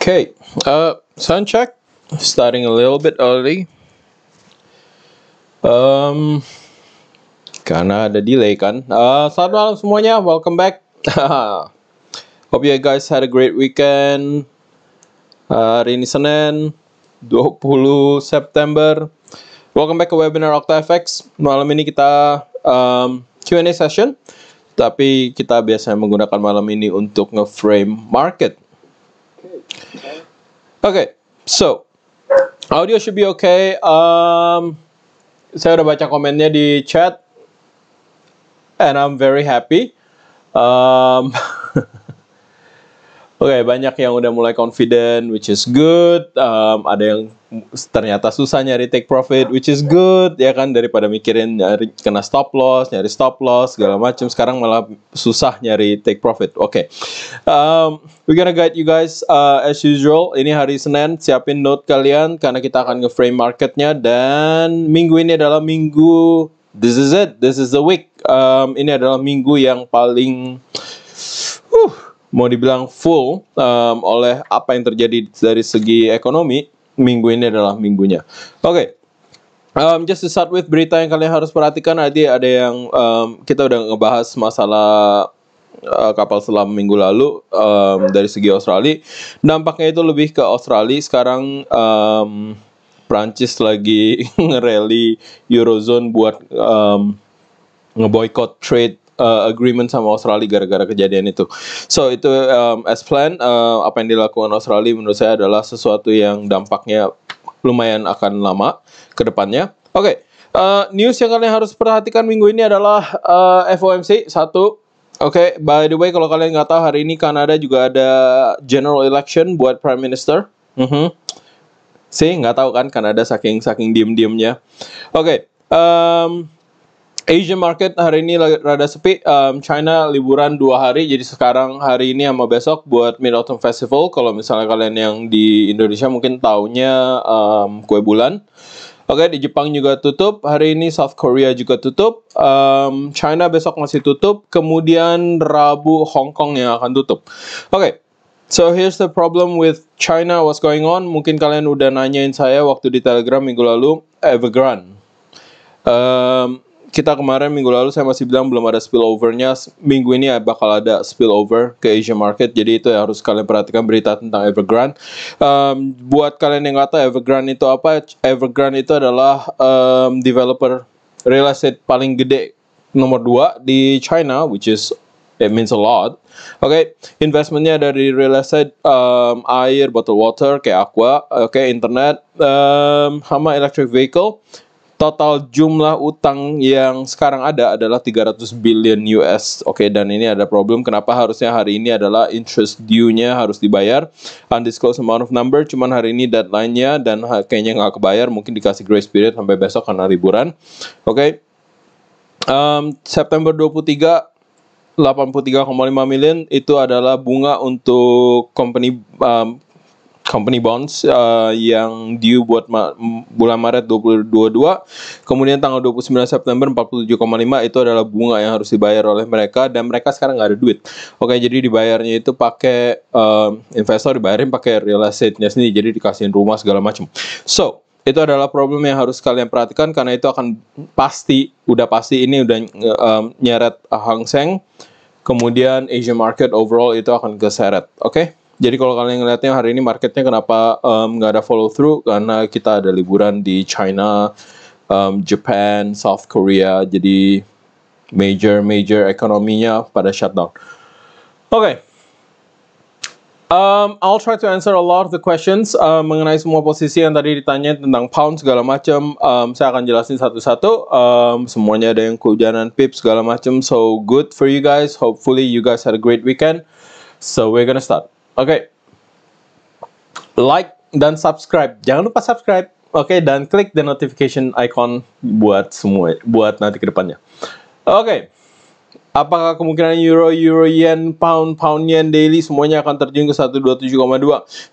Okay, uh, sound check. Starting a little bit early. Um, karena ada delay kan. Uh, selamat malam semuanya. Welcome back. Hope you guys had a great weekend. Uh, hari ini Senin, 20 September. Welcome back ke webinar OctaFX. Malam ini kita um, Q&A session. Tapi kita biasanya menggunakan malam ini untuk nge-frame market Okay, so audio should be okay. Um, saya udah baca komennya di chat, and I'm very happy. Um, Oke, okay, banyak yang udah mulai confident, which is good. Um, ada yang ternyata susah nyari take profit which is good ya kan daripada mikirin nyari kena stop loss nyari stop loss segala macam sekarang malah susah nyari take profit oke okay. um, we gonna guide you guys uh, as usual ini hari Senin siapin note kalian karena kita akan ngeframe marketnya dan minggu ini adalah minggu this is it this is the week um, ini adalah minggu yang paling uh, mau dibilang full um, oleh apa yang terjadi dari segi ekonomi minggu ini adalah minggunya. Oke. Okay. Um, just to start with berita yang kalian harus perhatikan nanti ada yang um, kita udah ngebahas masalah uh, kapal selam minggu lalu um, dari segi Australia. Dampaknya itu lebih ke Australia sekarang um, Prancis lagi ngereli Eurozone buat um, ngeboikot trade uh, agreement sama Australia gara-gara kejadian itu. So itu um, as planned uh, apa yang dilakukan Australia menurut saya adalah sesuatu yang dampaknya lumayan akan lama ke depannya. Oke, okay. uh, news yang kalian harus perhatikan minggu ini adalah uh, FOMC satu Oke, okay, by the way kalau kalian nggak tahu hari ini Kanada juga ada general election buat prime minister. Mm -hmm. Sih nggak tahu kan Kanada saking saking diem diemnya. Oke, okay, um, Asia market hari ini rada sepi. Um, China liburan dua hari, jadi sekarang hari ini sama besok buat Mid Autumn Festival. Kalau misalnya kalian yang di Indonesia mungkin taunya um, kue bulan. Oke, okay, di Jepang juga tutup. Hari ini South Korea juga tutup. Um, China besok masih tutup. Kemudian Rabu Hong Kong yang akan tutup. Oke, okay. So here's the problem with China, what's going on? Mungkin kalian udah nanyain saya waktu di Telegram minggu lalu, Evergrande. Um, kita kemarin minggu lalu saya masih bilang belum ada spillovernya. Minggu ini ya bakal ada spillover ke Asia market. Jadi itu yang harus kalian perhatikan berita tentang Evergrande. Um, buat kalian yang nggak tahu Evergrande itu apa, Evergrande itu adalah um, developer real estate paling gede nomor dua di China, which is it means a lot. Oke, okay, investmentnya dari real estate, um, air, bottle water, kayak aqua, oke, okay, internet, um, sama electric vehicle total jumlah utang yang sekarang ada adalah 300 billion US. Oke, okay, dan ini ada problem kenapa harusnya hari ini adalah interest due-nya harus dibayar. Undisclosed amount of number cuman hari ini deadline-nya dan kayaknya nggak kebayar, mungkin dikasih grace period sampai besok karena liburan. Oke. Okay. Um, September 23 83,5 million itu adalah bunga untuk company um, company bonds uh, yang due buat ma bulan Maret 2022 kemudian tanggal 29 September 47,5 itu adalah bunga yang harus dibayar oleh mereka dan mereka sekarang nggak ada duit oke jadi dibayarnya itu pakai uh, investor dibayarin pakai real estate-nya sendiri jadi dikasihin rumah segala macam so itu adalah problem yang harus kalian perhatikan karena itu akan pasti udah pasti ini udah um, nyeret Hang Seng kemudian Asian market overall itu akan keseret oke okay? Jadi kalau kalian ngeliatnya hari ini marketnya kenapa nggak um, ada follow through karena kita ada liburan di China, um, Japan, South Korea. Jadi major major ekonominya pada shutdown. Oke. Okay. Um, I'll try to answer a lot of the questions uh, mengenai semua posisi yang tadi ditanya tentang pound segala macam. Um, saya akan jelasin satu-satu. Um, semuanya ada yang kehujanan pips segala macam. So good for you guys. Hopefully you guys had a great weekend. So we're gonna start. Oke. Okay. Like dan subscribe. Jangan lupa subscribe. Oke, okay, dan klik the notification icon buat semua buat nanti ke depannya. Oke. Okay. Apakah kemungkinan euro, euro yen, pound, pound yen daily semuanya akan terjun ke 127,2?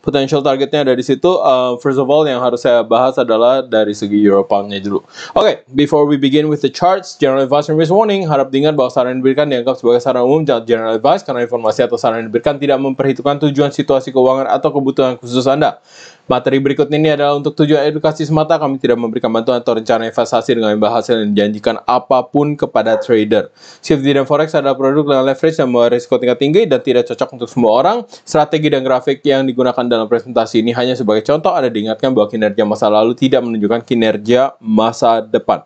Potential targetnya ada di situ. Uh, first of all yang harus saya bahas adalah dari segi euro poundnya dulu. Oke, okay, before we begin with the charts, general advice and risk warning. Harap diingat bahwa saran yang diberikan dianggap sebagai saran umum jangan general advice karena informasi atau saran yang diberikan tidak memperhitungkan tujuan situasi keuangan atau kebutuhan khusus Anda. Materi berikut ini adalah untuk tujuan edukasi semata. Kami tidak memberikan bantuan atau rencana investasi dengan membahas yang dijanjikan apapun kepada trader. Shift di forex adalah produk dengan leverage yang membawa risiko tingkat tinggi dan tidak cocok untuk semua orang. Strategi dan grafik yang digunakan dalam presentasi ini hanya sebagai contoh. Ada diingatkan bahwa kinerja masa lalu tidak menunjukkan kinerja masa depan.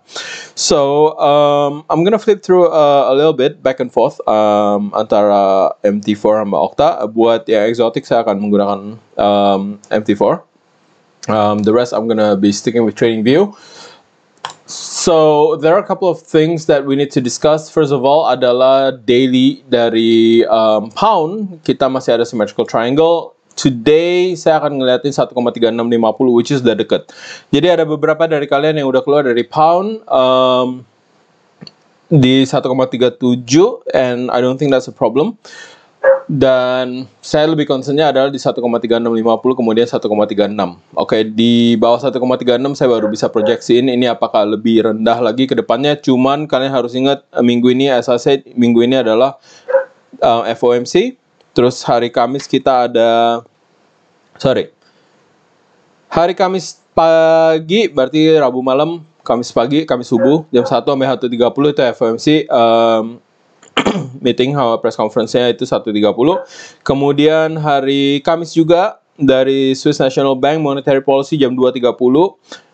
So um, I'm gonna flip through uh, a little bit back and forth um, antara MT4 sama Okta. Buat yang exotic saya akan menggunakan um, MT4. Um, the rest I'm gonna be sticking with TradingView. So there are a couple of things that we need to discuss. First of all adalah daily dari um, pound kita masih ada symmetrical triangle. Today saya akan ngeliatin 1,3650 which is udah deket. Jadi ada beberapa dari kalian yang udah keluar dari pound um, di 1,37 and I don't think that's a problem dan saya lebih concernnya adalah di 1,3650 kemudian 1,36. Oke, di bawah 1,36 saya baru bisa proyeksiin ini apakah lebih rendah lagi ke depannya. Cuman kalian harus ingat eh, minggu ini said, minggu ini adalah uh, eh, FOMC. Terus hari Kamis kita ada sorry. Hari Kamis pagi berarti Rabu malam, Kamis pagi, Kamis subuh jam 1 sampai 1.30 itu FOMC um, eh, meeting press conference-nya itu 1.30. Kemudian hari Kamis juga dari Swiss National Bank Monetary Policy jam 2.30.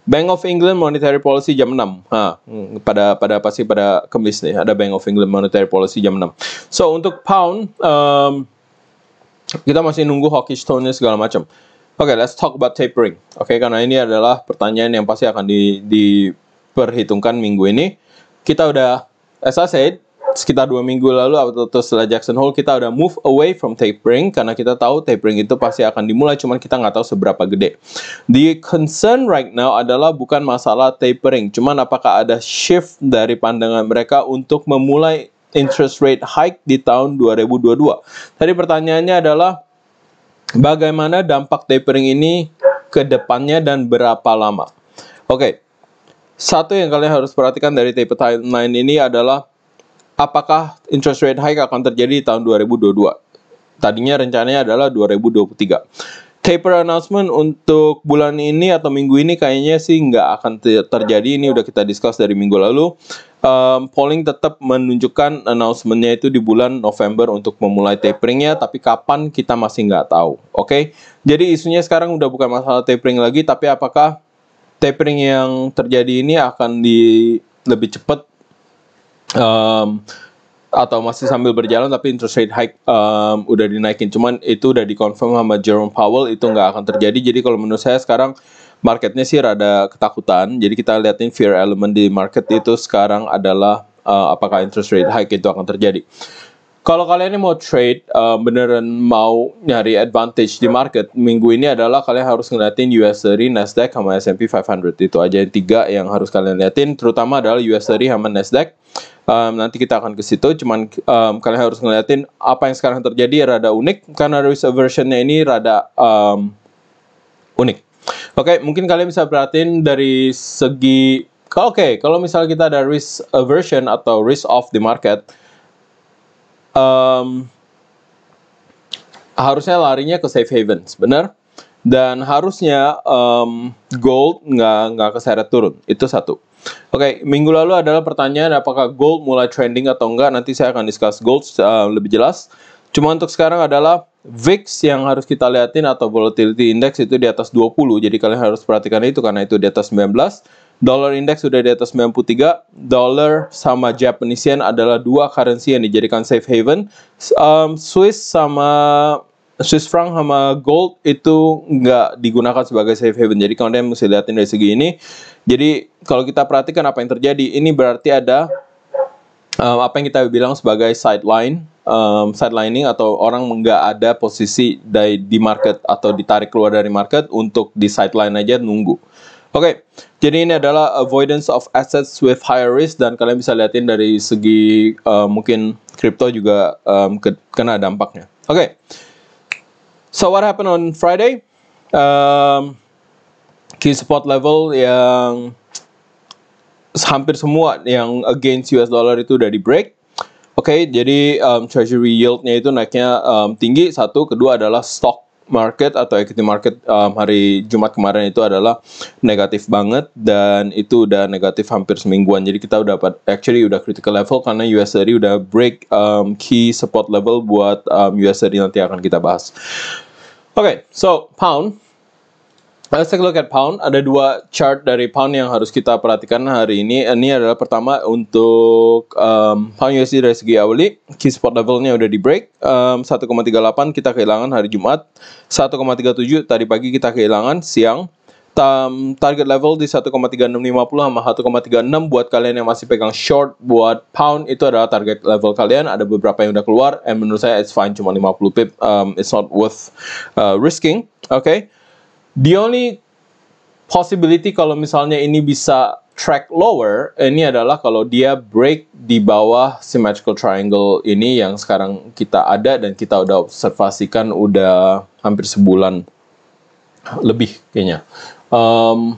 Bank of England Monetary Policy jam 6. Ha, hmm, pada pada pasti pada Kamis nih ada Bank of England Monetary Policy jam 6. So untuk pound um, kita masih nunggu hawkish tone-nya segala macam. Oke, okay, let's talk about tapering. Oke, okay, karena ini adalah pertanyaan yang pasti akan di, diperhitungkan minggu ini. Kita udah, as I said, sekitar dua minggu lalu atau setelah Jackson Hole kita udah move away from tapering karena kita tahu tapering itu pasti akan dimulai cuman kita nggak tahu seberapa gede. The concern right now adalah bukan masalah tapering, cuman apakah ada shift dari pandangan mereka untuk memulai interest rate hike di tahun 2022. Tadi pertanyaannya adalah bagaimana dampak tapering ini ke depannya dan berapa lama? Oke. Okay. Satu yang kalian harus perhatikan dari taper timeline ini adalah apakah interest rate hike akan terjadi di tahun 2022? Tadinya rencananya adalah 2023 taper announcement untuk bulan ini atau minggu ini kayaknya sih nggak akan terjadi. Ini udah kita discuss dari minggu lalu. Um, polling tetap menunjukkan announcementnya itu di bulan November untuk memulai taperingnya, tapi kapan kita masih nggak tahu. Oke, okay? jadi isunya sekarang udah bukan masalah tapering lagi, tapi apakah tapering yang terjadi ini akan di lebih cepat um, atau masih sambil berjalan tapi interest rate hike um, udah dinaikin cuman itu udah dikonfirm sama Jerome Powell itu nggak akan terjadi jadi kalau menurut saya sekarang marketnya sih rada ketakutan jadi kita liatin fear element di market itu sekarang adalah uh, apakah interest rate hike itu akan terjadi kalau kalian ini mau trade, uh, beneran mau nyari advantage di market, minggu ini adalah kalian harus ngeliatin US dari Nasdaq sama S&P 500 itu aja yang tiga yang harus kalian liatin, terutama adalah US dari sama Nasdaq. Um, nanti kita akan ke situ, cuman um, kalian harus ngeliatin apa yang sekarang terjadi rada unik karena risk aversionnya ini rada um, unik. Oke, okay, mungkin kalian bisa perhatiin dari segi oke, okay, kalau misalnya kita ada risk aversion atau risk off di market, um, harusnya larinya ke safe haven, benar? Dan harusnya um, gold nggak nggak keseret turun. Itu satu. Oke, okay, minggu lalu adalah pertanyaan apakah gold mulai trending atau enggak. Nanti saya akan discuss gold uh, lebih jelas. Cuma untuk sekarang adalah VIX yang harus kita liatin atau volatility index itu di atas 20. Jadi kalian harus perhatikan itu karena itu di atas 19 Dollar index sudah di atas 93, dollar sama Japanese yen adalah dua currency yang dijadikan safe haven. Um, Swiss sama Swiss franc sama gold itu nggak digunakan sebagai safe haven. Jadi kalian mesti lihatin dari segi ini. Jadi kalau kita perhatikan apa yang terjadi, ini berarti ada um, apa yang kita bilang sebagai sideline, um, sidelining atau orang nggak ada posisi di di market atau ditarik keluar dari market untuk di sideline aja nunggu. Oke, okay, jadi ini adalah avoidance of assets with higher risk dan kalian bisa lihatin dari segi uh, mungkin kripto juga um, ke kena dampaknya. Oke, okay. so what happened on Friday? Um, key support level yang hampir semua yang against US dollar itu udah di break. Oke, okay, jadi um, treasury yieldnya itu naiknya um, tinggi. Satu, kedua adalah stock market atau equity market um, hari Jumat kemarin itu adalah negatif banget dan itu udah negatif hampir semingguan. Jadi kita udah dapat actually udah critical level karena USD udah break um, key support level buat um, USD nanti akan kita bahas. Oke, okay, so pound Let's take a look at pound. Ada dua chart dari pound yang harus kita perhatikan hari ini. Ini adalah pertama untuk um, pound USD dari segi hourly. Key support levelnya udah di break. Um, 1,38 kita kehilangan hari Jumat. 1,37 tadi pagi kita kehilangan siang. Um, target level di 1,3650 sama 1,36 buat kalian yang masih pegang short buat pound itu adalah target level kalian. Ada beberapa yang udah keluar and menurut saya it's fine cuma 50 pip. Um, it's not worth uh, risking. Oke. Okay? The only possibility kalau misalnya ini bisa track lower, ini adalah kalau dia break di bawah symmetrical triangle ini yang sekarang kita ada dan kita udah observasikan udah hampir sebulan lebih kayaknya. Um,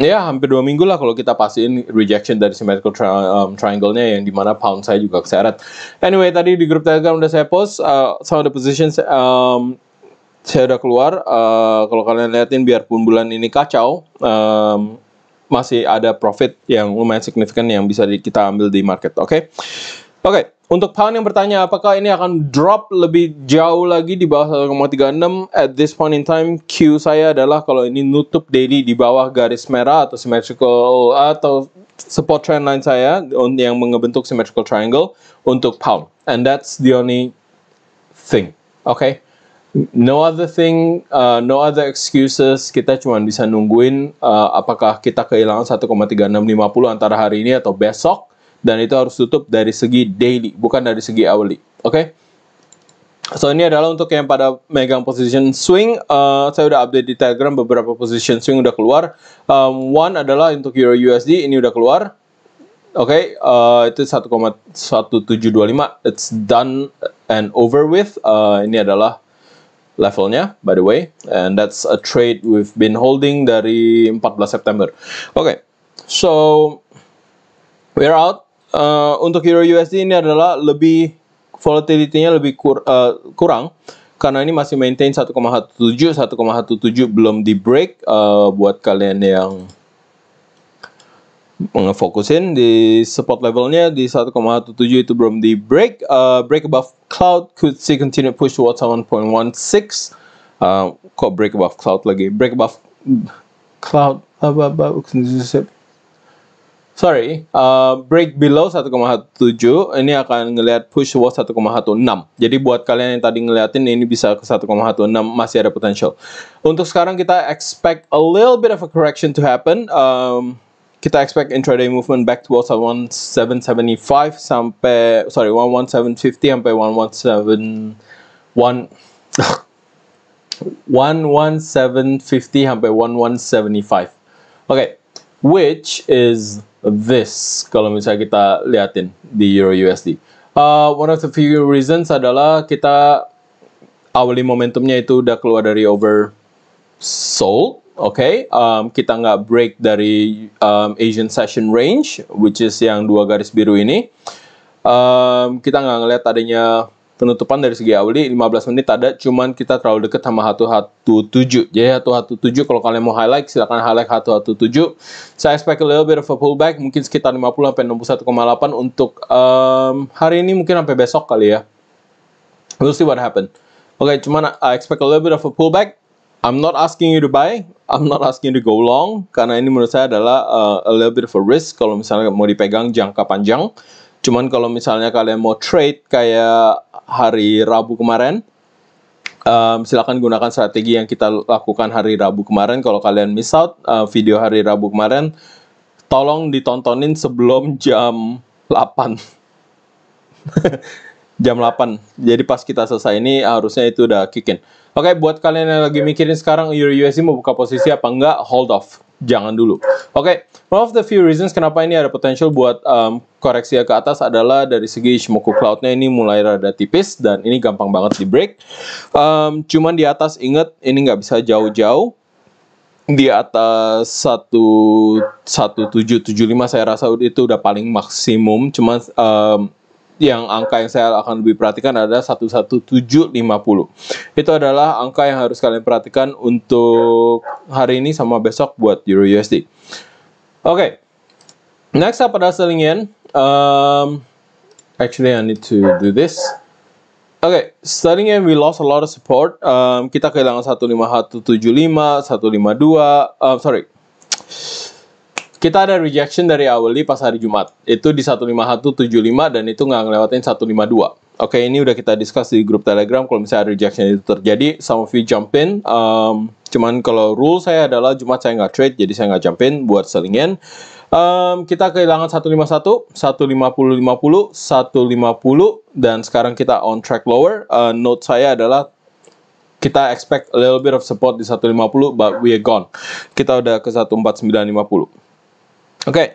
ya hampir dua minggu lah kalau kita pastiin rejection dari symmetrical tri um, triangle-nya yang dimana pound saya juga keseret. Anyway tadi di grup telegram udah saya post uh, some of the positions um, saya udah keluar. Uh, kalau kalian liatin, biarpun bulan ini kacau, um, masih ada profit yang lumayan signifikan yang bisa di, kita ambil di market. Oke, okay? oke. Okay. Untuk pound yang bertanya apakah ini akan drop lebih jauh lagi di bawah 1,36 at this point in time Q saya adalah kalau ini nutup daily di bawah garis merah atau symmetrical atau support trend line saya yang mengebentuk symmetrical triangle untuk pound and that's the only thing oke okay? no other thing, uh, no other excuses. Kita cuma bisa nungguin uh, apakah kita kehilangan 1,3650 antara hari ini atau besok. Dan itu harus tutup dari segi daily, bukan dari segi hourly. Oke? Okay? So ini adalah untuk yang pada megang position swing. Uh, saya udah update di Telegram beberapa position swing udah keluar. Um, one adalah untuk Euro USD ini udah keluar. Oke, okay, uh, itu 1,1725. It's done and over with. Uh, ini adalah levelnya by the way and that's a trade we've been holding dari 14 September. Oke. Okay. So we're out uh, untuk Euro USD ini adalah lebih volatility-nya lebih kur uh, kurang karena ini masih maintain 1,17 1,17 belum di break uh, buat kalian yang ngefokusin di support levelnya di 1,17 itu belum di break uh, break above cloud could see continue push towards 1.16 uh, kok break above cloud lagi break above cloud apa apa sorry uh, break below 1,17 ini akan ngelihat push towards 1,16 jadi buat kalian yang tadi ngeliatin ini bisa ke 1,16 masih ada potential untuk sekarang kita expect a little bit of a correction to happen um, kita expect intraday movement back towards 1775 sampai sorry 11750 sampai 1171 11750 sampai 1175. Oke, okay. which is this kalau misalnya kita liatin di Euro USD. Uh, one of the few reasons adalah kita awali momentumnya itu udah keluar dari oversold oke okay, um, kita nggak break dari um, Asian Session Range which is yang dua garis biru ini um, kita nggak ngelihat adanya penutupan dari segi Audi 15 menit ada cuman kita terlalu dekat sama 117 jadi 117 kalau kalian mau highlight silahkan highlight 117 saya expect a little bit of a pullback mungkin sekitar 50 sampai 61,8 untuk um, hari ini mungkin sampai besok kali ya we'll see what happen oke okay, cuman I expect a little bit of a pullback I'm not asking you to buy, I'm not asking you to go long, karena ini menurut saya adalah uh, a little bit of a risk kalau misalnya mau dipegang jangka panjang. Cuman kalau misalnya kalian mau trade kayak hari Rabu kemarin, um, silakan gunakan strategi yang kita lakukan hari Rabu kemarin. Kalau kalian miss out uh, video hari Rabu kemarin, tolong ditontonin sebelum jam 8. jam 8. Jadi pas kita selesai ini harusnya itu udah kick in. Oke, okay, buat kalian yang lagi iya. mikirin sekarang Euro USD mau buka posisi apa enggak, hold off. Jangan dulu. Oke, okay, one of the few reasons kenapa ini ada potensial buat um, koreksi ke atas adalah dari segi Ishimoku Cloud-nya ini mulai rada tipis dan ini gampang banget di break. Um, cuman di atas inget ini nggak bisa jauh-jauh di atas satu satu tujuh tujuh lima saya rasa itu udah paling maksimum cuman um, yang angka yang saya akan lebih perhatikan adalah 11750. Itu adalah angka yang harus kalian perhatikan untuk hari ini sama besok buat Euro USD. Oke. Okay. Next up adalah selling yen. Um, actually I need to do this. Oke, okay, starting and we lost a lot of support. Um, kita kehilangan 15175, 152, uh, sorry kita ada rejection dari hourly pas hari Jumat. Itu di 15175 dan itu nggak ngelewatin 152. Oke, okay, ini udah kita discuss di grup Telegram. Kalau misalnya rejection itu terjadi, some of you jump in. Um, cuman kalau rule saya adalah Jumat saya nggak trade, jadi saya nggak jump in buat selling in. Um, kita kehilangan 151, 150, 50, 150, dan sekarang kita on track lower. Uh, note saya adalah kita expect a little bit of support di 150, but we are gone. Kita udah ke 149.50. Oke, okay.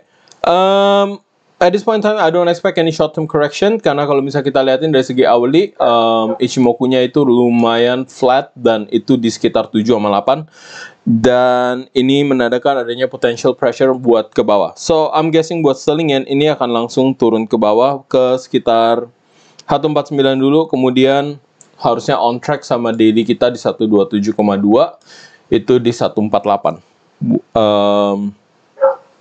um, at this point in time I don't expect any short term correction karena kalau misalnya kita lihatin dari segi hourly um, Ichimoku-nya itu lumayan flat dan itu di sekitar 7 sama 8 dan ini menandakan adanya potential pressure buat ke bawah. So I'm guessing buat selling yen ini akan langsung turun ke bawah ke sekitar 149 dulu kemudian harusnya on track sama daily kita di 127,2 itu di 148. Um,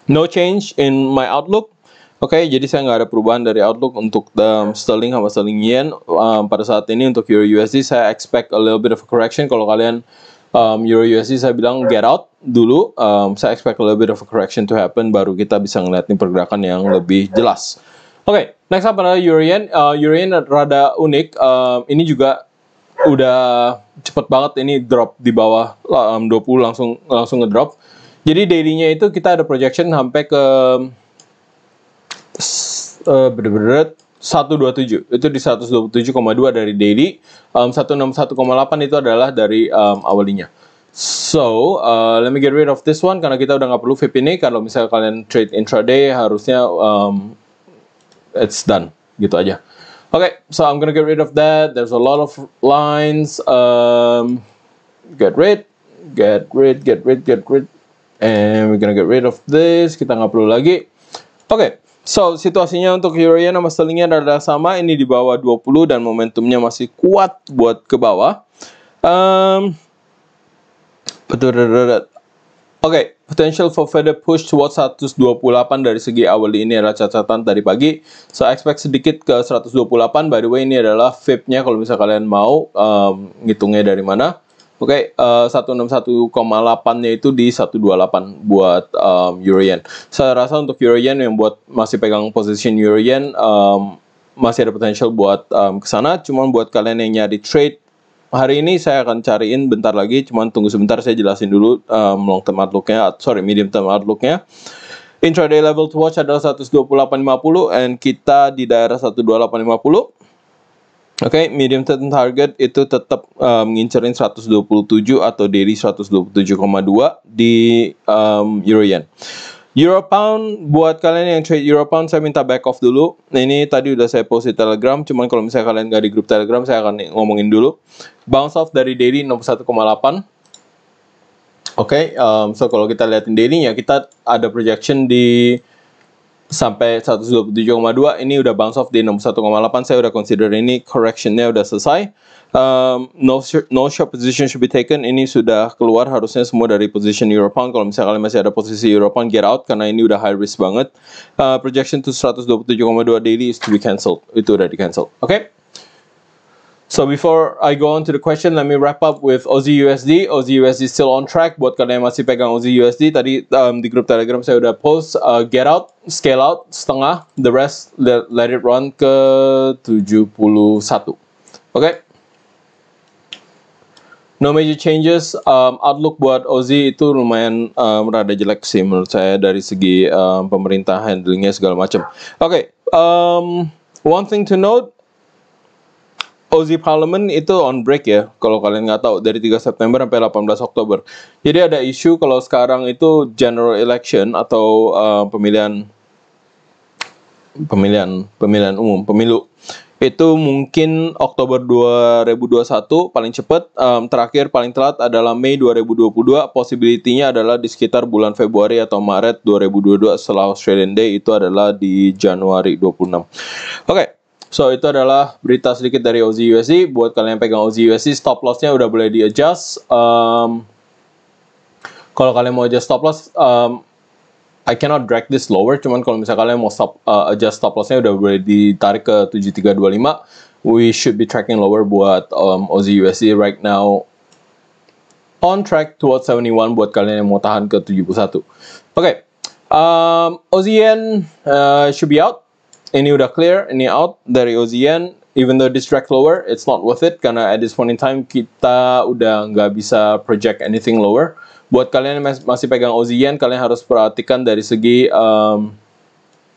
no change in my outlook. Oke, okay, jadi saya nggak ada perubahan dari outlook untuk the um, sterling sama sterling yen um, pada saat ini untuk euro USD saya expect a little bit of a correction. Kalau kalian um, euro USD saya bilang get out dulu. Um, saya expect a little bit of a correction to happen baru kita bisa ngeliat nih pergerakan yang lebih jelas. Oke, okay, next up adalah euro yen. Uh, euro yen rada unik. Uh, ini juga udah cepet banget ini drop di bawah um, 20 langsung langsung ngedrop. Jadi dailynya itu kita ada projection sampai ke uh, bener-bener 127 itu di 127,2 dari daily um, 161,8 itu adalah dari um, awalnya so uh, let me get rid of this one karena kita udah nggak perlu VIP ini kalau misalnya kalian trade intraday harusnya um, it's done gitu aja oke okay, so I'm gonna get rid of that there's a lot of lines um, get rid get rid get rid get rid And we're gonna get rid of this. Kita nggak perlu lagi. Oke. Okay. So, situasinya untuk Euro-yen sama sterlingnya rada sama. Ini di bawah 20 dan momentumnya masih kuat buat ke bawah. Um, betul, Oke, okay, potential for further push towards 128 dari segi awal ini adalah catatan tadi pagi. So, expect sedikit ke 128. By the way, ini adalah VIP-nya kalau misalnya kalian mau um, ngitungnya dari mana. Oke, okay, uh, 161,8-nya itu di 128 buat um, Eurian. Saya rasa untuk Eurian yang buat masih pegang position Eurian um, masih ada potensial buat um, ke sana, cuman buat kalian yang nyari trade hari ini saya akan cariin bentar lagi, cuman tunggu sebentar saya jelasin dulu um, long term outlook-nya, sorry medium term outlook-nya. Intraday level to watch adalah 128.50 and kita di daerah 128.50 Oke, okay, medium term target itu tetap uh, mengincarin 127 atau daily 127,2 di um, euro yen. Euro pound buat kalian yang trade euro pound saya minta back off dulu. Nah, ini tadi udah saya post di Telegram, cuman kalau misalnya kalian nggak di grup Telegram saya akan ngomongin dulu. Bounce off dari daily 61,8. Oke, okay, um, so kalau kita lihatin daily ya kita ada projection di sampai 127,2 ini udah bounce off di 61,8 saya udah consider ini correctionnya udah selesai um, no no short position should be taken ini sudah keluar harusnya semua dari position euro kalau misalnya kalian masih ada posisi euro get out karena ini udah high risk banget uh, projection to 127,2 daily is to be cancelled itu udah di cancel oke okay? So before I go on to the question, let me wrap up with Aussie USD. Aussie USD still on track. Buat kalian yang masih pegang Aussie USD, tadi um, di grup Telegram saya udah post uh, get out, scale out setengah, the rest let, let it run ke 71. Oke. Okay? No major changes. Um, outlook buat Aussie itu lumayan um, rada jelek sih menurut saya dari segi um, pemerintah handlingnya segala macam. Oke. Okay, um, one thing to note Ozzy Parliament itu on break ya, kalau kalian nggak tahu dari 3 September sampai 18 Oktober. Jadi ada isu kalau sekarang itu general election atau uh, pemilihan pemilihan pemilihan umum, pemilu itu mungkin Oktober 2021 paling cepat um, terakhir paling telat adalah Mei 2022 possibility-nya adalah di sekitar bulan Februari atau Maret 2022 setelah Australian Day itu adalah di Januari 26. Oke. Okay. So itu adalah berita sedikit dari OZ USD. Buat kalian yang pegang OZ USD, stop lossnya udah boleh di adjust. Um, kalau kalian mau adjust stop loss, um, I cannot drag this lower. Cuman kalau misalnya kalian mau stop uh, adjust stop lossnya udah boleh ditarik ke 7325. We should be tracking lower buat um, OZ USD right now. On track towards 71 buat kalian yang mau tahan ke 71. Oke, okay. um, OZN uh, should be out ini udah clear, ini out dari Ozian. Even though this track lower, it's not worth it karena at this point in time kita udah nggak bisa project anything lower. Buat kalian yang masih pegang Ozian, kalian harus perhatikan dari segi um,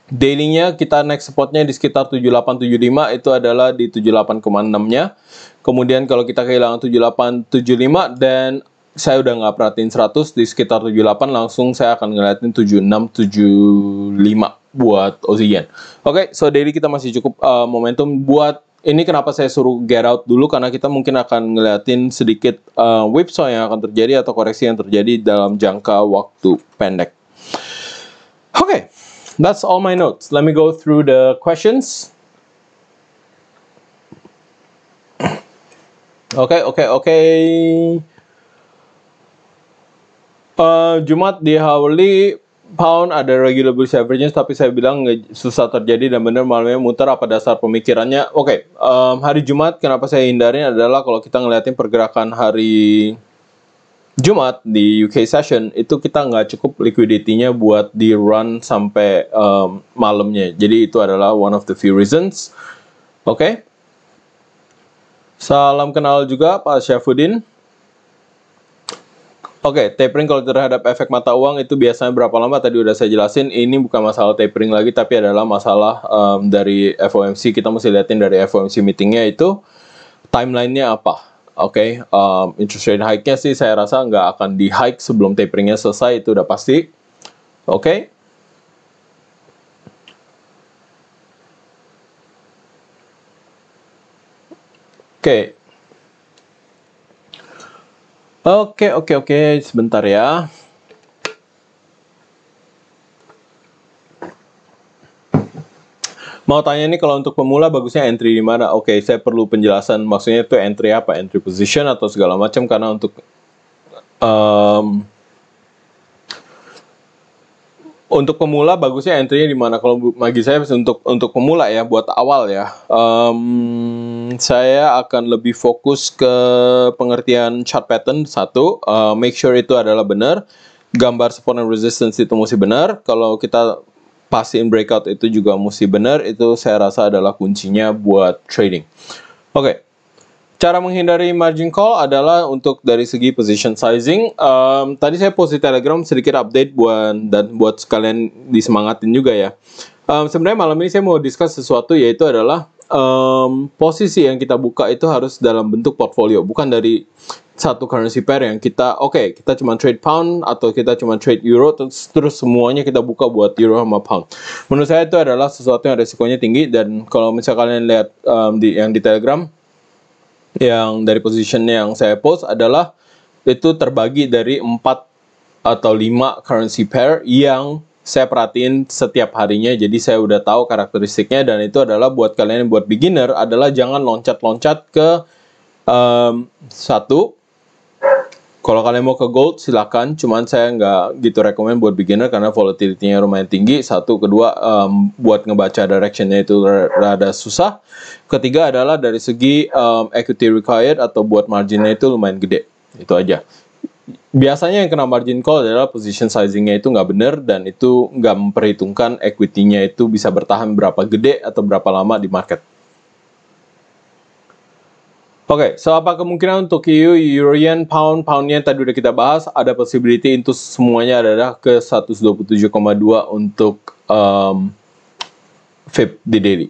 dailynya kita next spotnya di sekitar 7875 itu adalah di 78,6-nya. Kemudian kalau kita kehilangan 7875 dan saya udah nggak perhatiin 100 di sekitar 78 langsung saya akan ngeliatin 7675 buat Ozigen. Oke, okay, so dari kita masih cukup uh, momentum buat ini kenapa saya suruh get out dulu karena kita mungkin akan ngeliatin sedikit uh, eh, whipsaw yang akan terjadi atau koreksi yang terjadi dalam jangka waktu pendek. Oke, okay, that's all my notes. Let me go through the questions. Oke, okay, oke, okay, oke. Okay. Uh, eh, Jumat di Hawli Pound ada regular bullish average tapi saya bilang susah terjadi dan benar malamnya muter apa dasar pemikirannya. Oke, okay, um, hari Jumat kenapa saya hindarin adalah kalau kita ngeliatin pergerakan hari Jumat di UK session itu kita nggak cukup liquidity-nya buat di run sampai um, malamnya. Jadi itu adalah one of the few reasons. Oke. Okay. Salam kenal juga Pak Syafuddin. Oke, okay, tapering kalau terhadap efek mata uang itu biasanya berapa lama tadi udah saya jelasin. Ini bukan masalah tapering lagi, tapi adalah masalah um, dari FOMC. Kita mesti liatin dari FOMC meetingnya itu timelinenya apa. Oke, okay, um, interest rate hike-nya sih saya rasa nggak akan di hike sebelum taperingnya selesai itu udah pasti. Oke. Okay? Oke, okay, Oke, oke, oke, sebentar ya. Mau tanya nih kalau untuk pemula bagusnya entry di mana? Oke, saya perlu penjelasan maksudnya itu entry apa? Entry position atau segala macam karena untuk um, untuk pemula bagusnya entry-nya di mana? Kalau bagi saya untuk untuk pemula ya, buat awal ya, um, saya akan lebih fokus ke pengertian chart pattern satu, uh, make sure itu adalah benar, gambar support and resistance itu mesti benar. Kalau kita passing breakout itu juga mesti benar, itu saya rasa adalah kuncinya buat trading. Oke. Okay. Cara menghindari margin call adalah untuk dari segi position sizing. Um, tadi saya post di Telegram sedikit update buat dan buat sekalian disemangatin juga ya. Um, Sebenarnya malam ini saya mau discuss sesuatu yaitu adalah um, posisi yang kita buka itu harus dalam bentuk portfolio, bukan dari satu currency pair yang kita oke okay, kita cuma trade pound atau kita cuma trade euro terus terus semuanya kita buka buat euro sama pound. Menurut saya itu adalah sesuatu yang resikonya tinggi dan kalau misalnya kalian lihat um, di yang di Telegram yang dari position yang saya post adalah itu terbagi dari empat atau lima currency pair yang saya perhatiin setiap harinya jadi saya udah tahu karakteristiknya dan itu adalah buat kalian yang buat beginner adalah jangan loncat-loncat ke um, satu kalau kalian mau ke gold silahkan cuman saya nggak gitu rekomen buat beginner karena volatility-nya lumayan tinggi. Satu, kedua um, buat ngebaca directionnya itu rada susah. Ketiga adalah dari segi um, equity required atau buat marginnya itu lumayan gede. Itu aja. Biasanya yang kena margin call adalah position sizingnya itu nggak bener dan itu nggak memperhitungkan equity-nya itu bisa bertahan berapa gede atau berapa lama di market. Oke, okay, so apa kemungkinan untuk EU, Euro Pound, Poundnya tadi udah kita bahas, ada possibility untuk semuanya adalah ke 127,2 untuk um, vape di daily.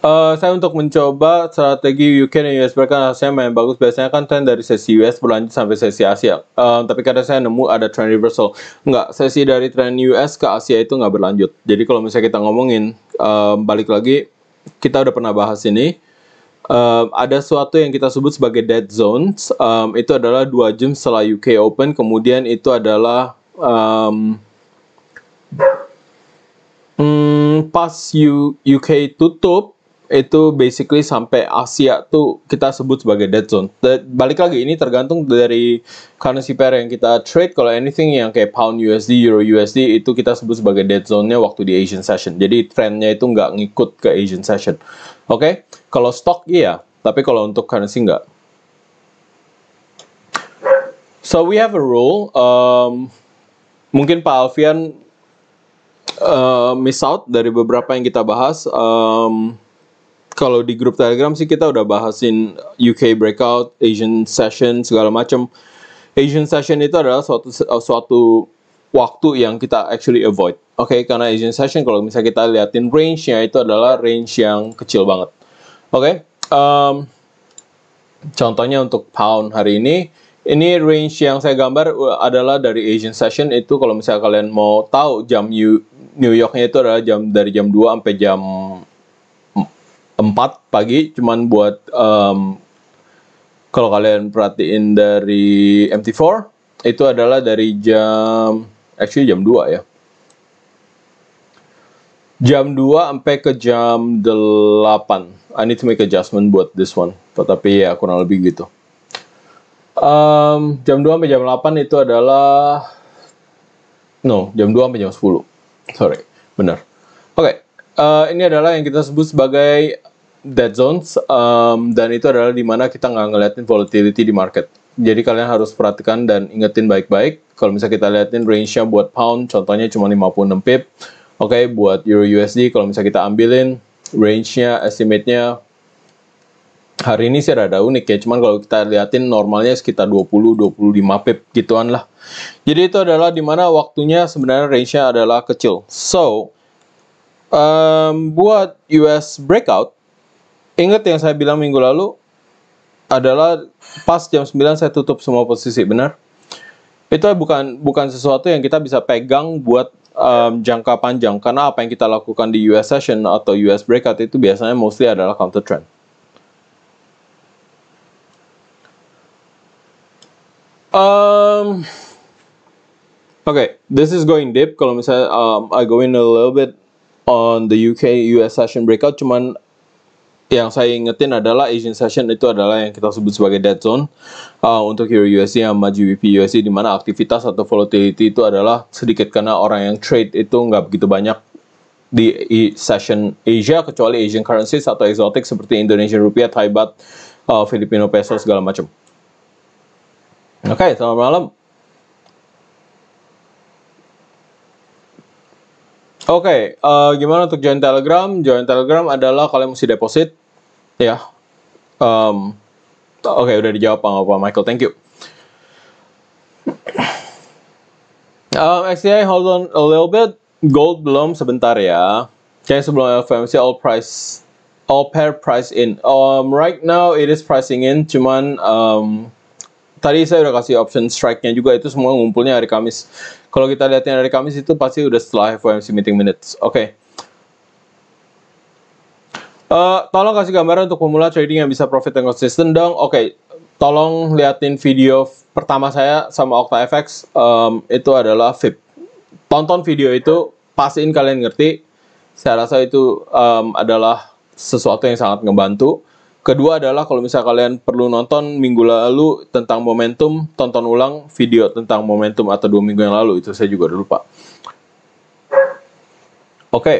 Uh, saya untuk mencoba strategi UK dan US kan hasilnya main bagus. Biasanya kan tren dari sesi US berlanjut sampai sesi Asia. Uh, tapi kadang saya nemu ada trend reversal. Enggak, sesi dari trend US ke Asia itu nggak berlanjut. Jadi kalau misalnya kita ngomongin, uh, balik lagi kita udah pernah bahas ini. Um, ada suatu yang kita sebut sebagai dead zones. Um, itu adalah dua jam setelah UK Open. Kemudian itu adalah um, um, pas UK tutup itu basically sampai Asia tuh kita sebut sebagai dead zone. balik lagi ini tergantung dari currency pair yang kita trade. Kalau anything yang kayak pound USD, euro USD itu kita sebut sebagai dead zone-nya waktu di Asian session. Jadi trennya itu nggak ngikut ke Asian session. Oke, okay? kalau stock iya, tapi kalau untuk currency nggak. So we have a rule. Um, mungkin Pak Alfian uh, miss out dari beberapa yang kita bahas. Um, kalau di grup Telegram sih kita udah bahasin UK breakout, Asian session segala macam. Asian session itu adalah suatu eh, suatu waktu yang kita actually avoid. Oke, okay? karena Asian session kalau misalnya kita liatin range-nya itu adalah range yang kecil banget. Oke. Okay? Um, contohnya untuk pound hari ini ini range yang saya gambar eh, adalah dari Asian Session itu kalau misalnya kalian mau tahu jam New York-nya itu adalah jam dari jam 2 sampai jam 4 pagi cuman buat um, kalau kalian perhatiin dari MT4 itu adalah dari jam actually jam 2 ya. Jam 2 sampai ke jam 8. I need to make adjustment buat this one. Tetapi ya kurang lebih gitu. Um, jam 2 sampai jam 8 itu adalah no, jam 2 sampai jam 10. Sorry, benar. Oke, okay. uh, eh, ini adalah yang kita sebut sebagai dead zones um, dan itu adalah dimana kita nggak ngeliatin volatility di market. Jadi kalian harus perhatikan dan ingetin baik-baik. Kalau misalnya kita liatin range-nya buat pound, contohnya cuma 56 pip. Oke, okay, buat Euro USD, kalau misalnya kita ambilin range-nya, estimate-nya, hari ini sih rada unik ya. Cuman kalau kita liatin normalnya sekitar 20-25 pip gituan lah. Jadi itu adalah dimana waktunya sebenarnya range-nya adalah kecil. So, um, buat US breakout, Ingat yang saya bilang minggu lalu adalah pas jam 9 saya tutup semua posisi, benar? Itu bukan bukan sesuatu yang kita bisa pegang buat um, jangka panjang karena apa yang kita lakukan di US session atau US breakout itu biasanya mostly adalah counter trend. Um, okay, this is going deep. Kalau misalnya um, I go in a little bit on the UK US session breakout, cuman yang saya ingetin adalah Asian Session itu adalah yang kita sebut sebagai dead zone uh, untuk Euro USD yang maju VP USD di mana aktivitas atau volatility itu adalah sedikit karena orang yang trade itu nggak begitu banyak di session Asia kecuali Asian currencies atau exotic seperti Indonesian rupiah, Thai baht, uh, Filipino peso segala macam. Oke, okay, selamat malam. Oke, okay, uh, eh, gimana untuk join Telegram? Join Telegram adalah kalian mesti deposit, ya. Um, Oke, okay, udah dijawab apa Michael. Thank you. Um, XTI, hold on a little bit. Gold belum sebentar ya. Kayak sebelum FOMC all price all pair price in. Um, right now it is pricing in, cuman um, tadi saya udah kasih option strike-nya juga itu semua ngumpulnya hari Kamis. Kalau kita lihatnya hari Kamis itu pasti udah setelah FOMC meeting minutes. Oke. Okay. Uh, eh, tolong kasih gambaran untuk pemula trading yang bisa profit yang konsisten dong. Oke, okay. tolong liatin video pertama saya sama OctaFX um, itu adalah VIP. Tonton video itu, pastiin kalian ngerti. Saya rasa itu um, adalah sesuatu yang sangat ngebantu. Kedua adalah kalau misalnya kalian perlu nonton minggu lalu tentang momentum, tonton ulang video tentang momentum atau dua minggu yang lalu itu saya juga udah lupa. Oke. Okay.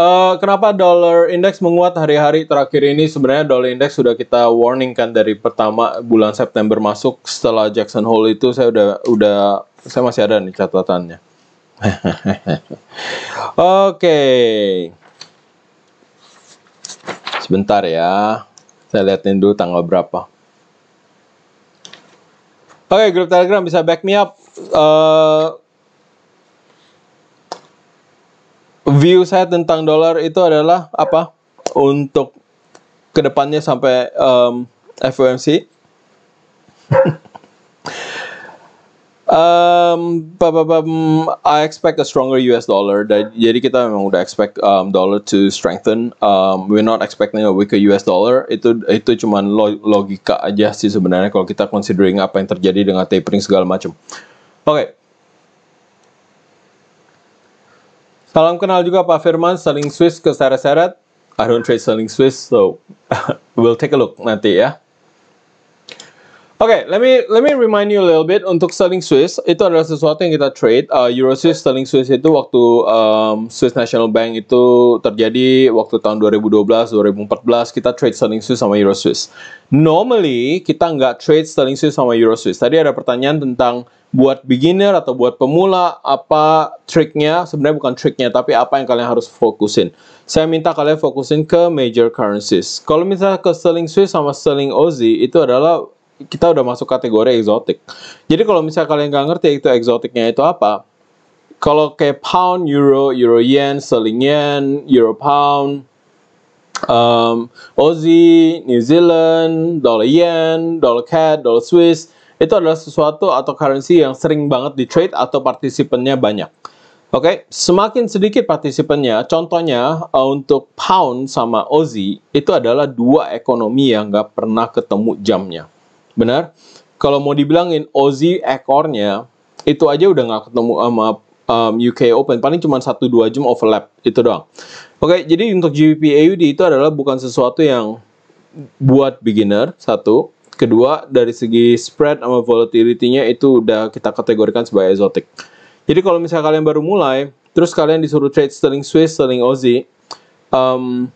Uh, eh, kenapa dollar index menguat hari-hari terakhir ini? Sebenarnya dollar index sudah kita warning kan dari pertama bulan September masuk setelah Jackson Hole itu saya udah udah saya masih ada nih catatannya. Oke. okay. Sebentar ya. Saya lihatin dulu tanggal berapa. Oke, okay, grup Telegram bisa back me up. Uh, view saya tentang dolar itu adalah apa? Untuk kedepannya sampai um, FOMC. Um, but, mm, I expect a stronger US dollar. Jadi kita memang udah expect um, dollar to strengthen. Um, we're not expecting a weaker US dollar. Itu itu cuman logika aja sih sebenarnya kalau kita considering apa yang terjadi dengan tapering segala macam. Oke. Okay. Salam kenal juga Pak Firman, selling Swiss ke seret-seret. I don't trade selling Swiss, so we'll take a look nanti ya. Oke, okay, let me let me remind you a little bit untuk sterling Swiss itu adalah sesuatu yang kita trade. Uh, Euro Swiss sterling Swiss itu waktu um, Swiss National Bank itu terjadi waktu tahun 2012 2014 kita trade sterling Swiss sama Euro Swiss. Normally kita nggak trade sterling Swiss sama Euro Swiss. Tadi ada pertanyaan tentang buat beginner atau buat pemula apa triknya? Sebenarnya bukan triknya tapi apa yang kalian harus fokusin. Saya minta kalian fokusin ke major currencies. Kalau misalnya ke sterling Swiss sama sterling Aussie itu adalah kita udah masuk kategori eksotik. Jadi kalau misalnya kalian nggak ngerti itu eksotiknya itu apa, kalau kayak pound, euro, euro yen, sterling yen, euro pound, um, Aussie, New Zealand, dollar yen, dollar cat, dollar Swiss, itu adalah sesuatu atau currency yang sering banget di trade atau partisipannya banyak. Oke, okay? semakin sedikit partisipannya, contohnya uh, untuk pound sama Aussie itu adalah dua ekonomi yang nggak pernah ketemu jamnya. Benar? Kalau mau dibilangin Ozzy ekornya itu aja udah nggak ketemu sama um, UK Open. Paling cuma 1-2 jam overlap itu doang. Oke, jadi untuk GBP/AUD itu adalah bukan sesuatu yang buat beginner satu. Kedua, dari segi spread sama volatility-nya itu udah kita kategorikan sebagai exotic. Jadi kalau misalnya kalian baru mulai, terus kalian disuruh trade sterling Swiss, sterling Aussie, um,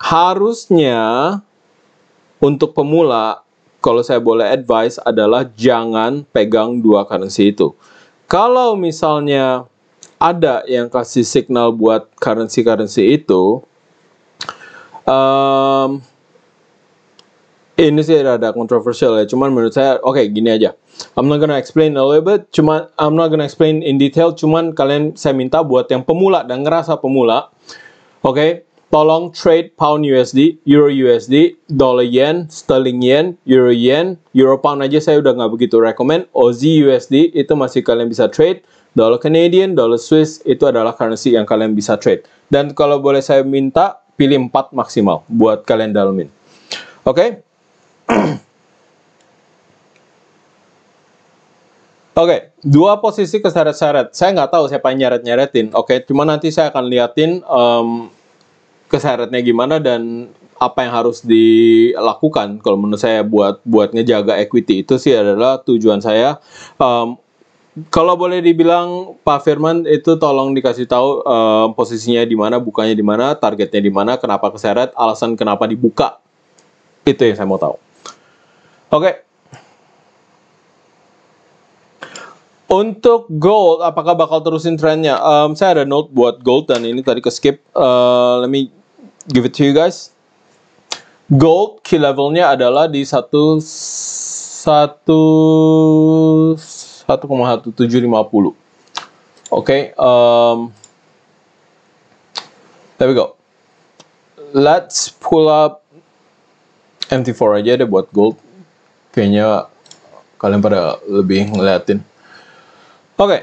harusnya untuk pemula kalau saya boleh advice adalah jangan pegang dua currency itu. Kalau misalnya ada yang kasih signal buat currency-currency itu, um, ini sih rada kontroversial ya, cuman menurut saya, oke okay, gini aja. I'm not gonna explain a little bit, cuman I'm not gonna explain in detail, cuman kalian saya minta buat yang pemula dan ngerasa pemula, oke, okay, tolong trade pound USD, euro USD, dollar yen, sterling yen, euro yen, euro pound aja saya udah nggak begitu recommend Aussie USD itu masih kalian bisa trade. Dollar Canadian, dollar Swiss itu adalah currency yang kalian bisa trade. Dan kalau boleh saya minta, pilih 4 maksimal buat kalian dalamin. Oke? Okay? Oke, okay, dua posisi keseret-seret. Saya nggak tahu siapa yang nyeret-nyeretin. Oke, okay? cuma nanti saya akan liatin um, keseretnya gimana dan apa yang harus dilakukan kalau menurut saya buat buat ngejaga equity itu sih adalah tujuan saya um, kalau boleh dibilang Pak Firman itu tolong dikasih tahu um, posisinya di mana, bukanya di mana, targetnya di mana, kenapa keseret, alasan kenapa dibuka. Itu yang saya mau tahu. Oke. Okay. Untuk gold, apakah bakal terusin trennya? Um, saya ada note buat gold dan ini tadi ke skip. Uh, let me give it to you guys. Gold key levelnya adalah di satu satu satu koma satu tujuh lima puluh. Oke, um, there we go. Let's pull up MT4 aja deh buat gold. Kayaknya kalian pada lebih ngeliatin. Oke, okay.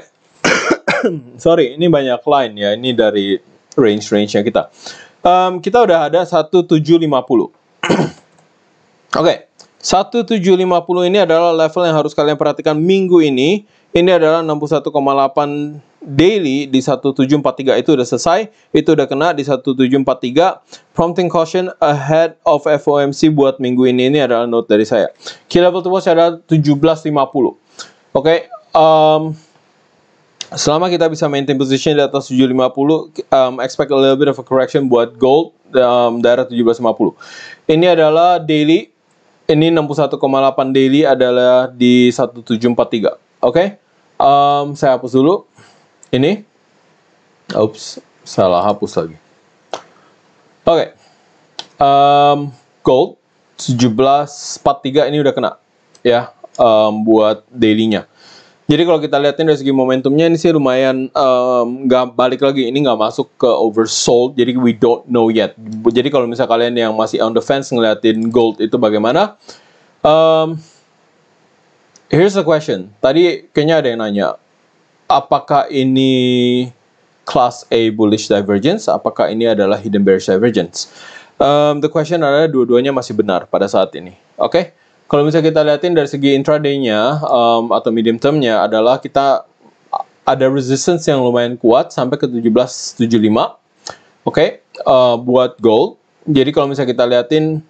sorry, ini banyak line ya. Ini dari range-range-nya kita um, kita udah ada 1750. Oke. Okay. 1750 ini adalah level yang harus kalian perhatikan minggu ini. Ini adalah 61,8 daily di 1743 itu udah selesai, itu udah kena di 1743. Prompting caution ahead of FOMC buat minggu ini ini adalah note dari saya. Key level to watch adalah 1750. Oke, okay, um, selama kita bisa maintain position di atas 750 um, expect a little bit of a correction buat gold um, daerah 1750 ini adalah daily ini 61,8 daily adalah di 1743 oke okay? um, saya hapus dulu ini oops salah hapus lagi oke okay. um, gold 1743 ini udah kena ya um, buat dailynya jadi kalau kita lihatnya dari segi momentumnya ini sih lumayan nggak um, balik lagi ini nggak masuk ke oversold jadi we don't know yet. Jadi kalau misalnya kalian yang masih on the fence ngeliatin gold itu bagaimana? Um, here's the question. Tadi kayaknya ada yang nanya apakah ini class A bullish divergence? Apakah ini adalah hidden bearish divergence? Um, the question adalah dua-duanya masih benar pada saat ini. Oke. Okay? Kalau misalnya kita lihatin dari segi intraday-nya um, atau medium term-nya adalah kita ada resistance yang lumayan kuat sampai ke 1775. Oke, okay? uh, buat gold. Jadi kalau misalnya kita lihatin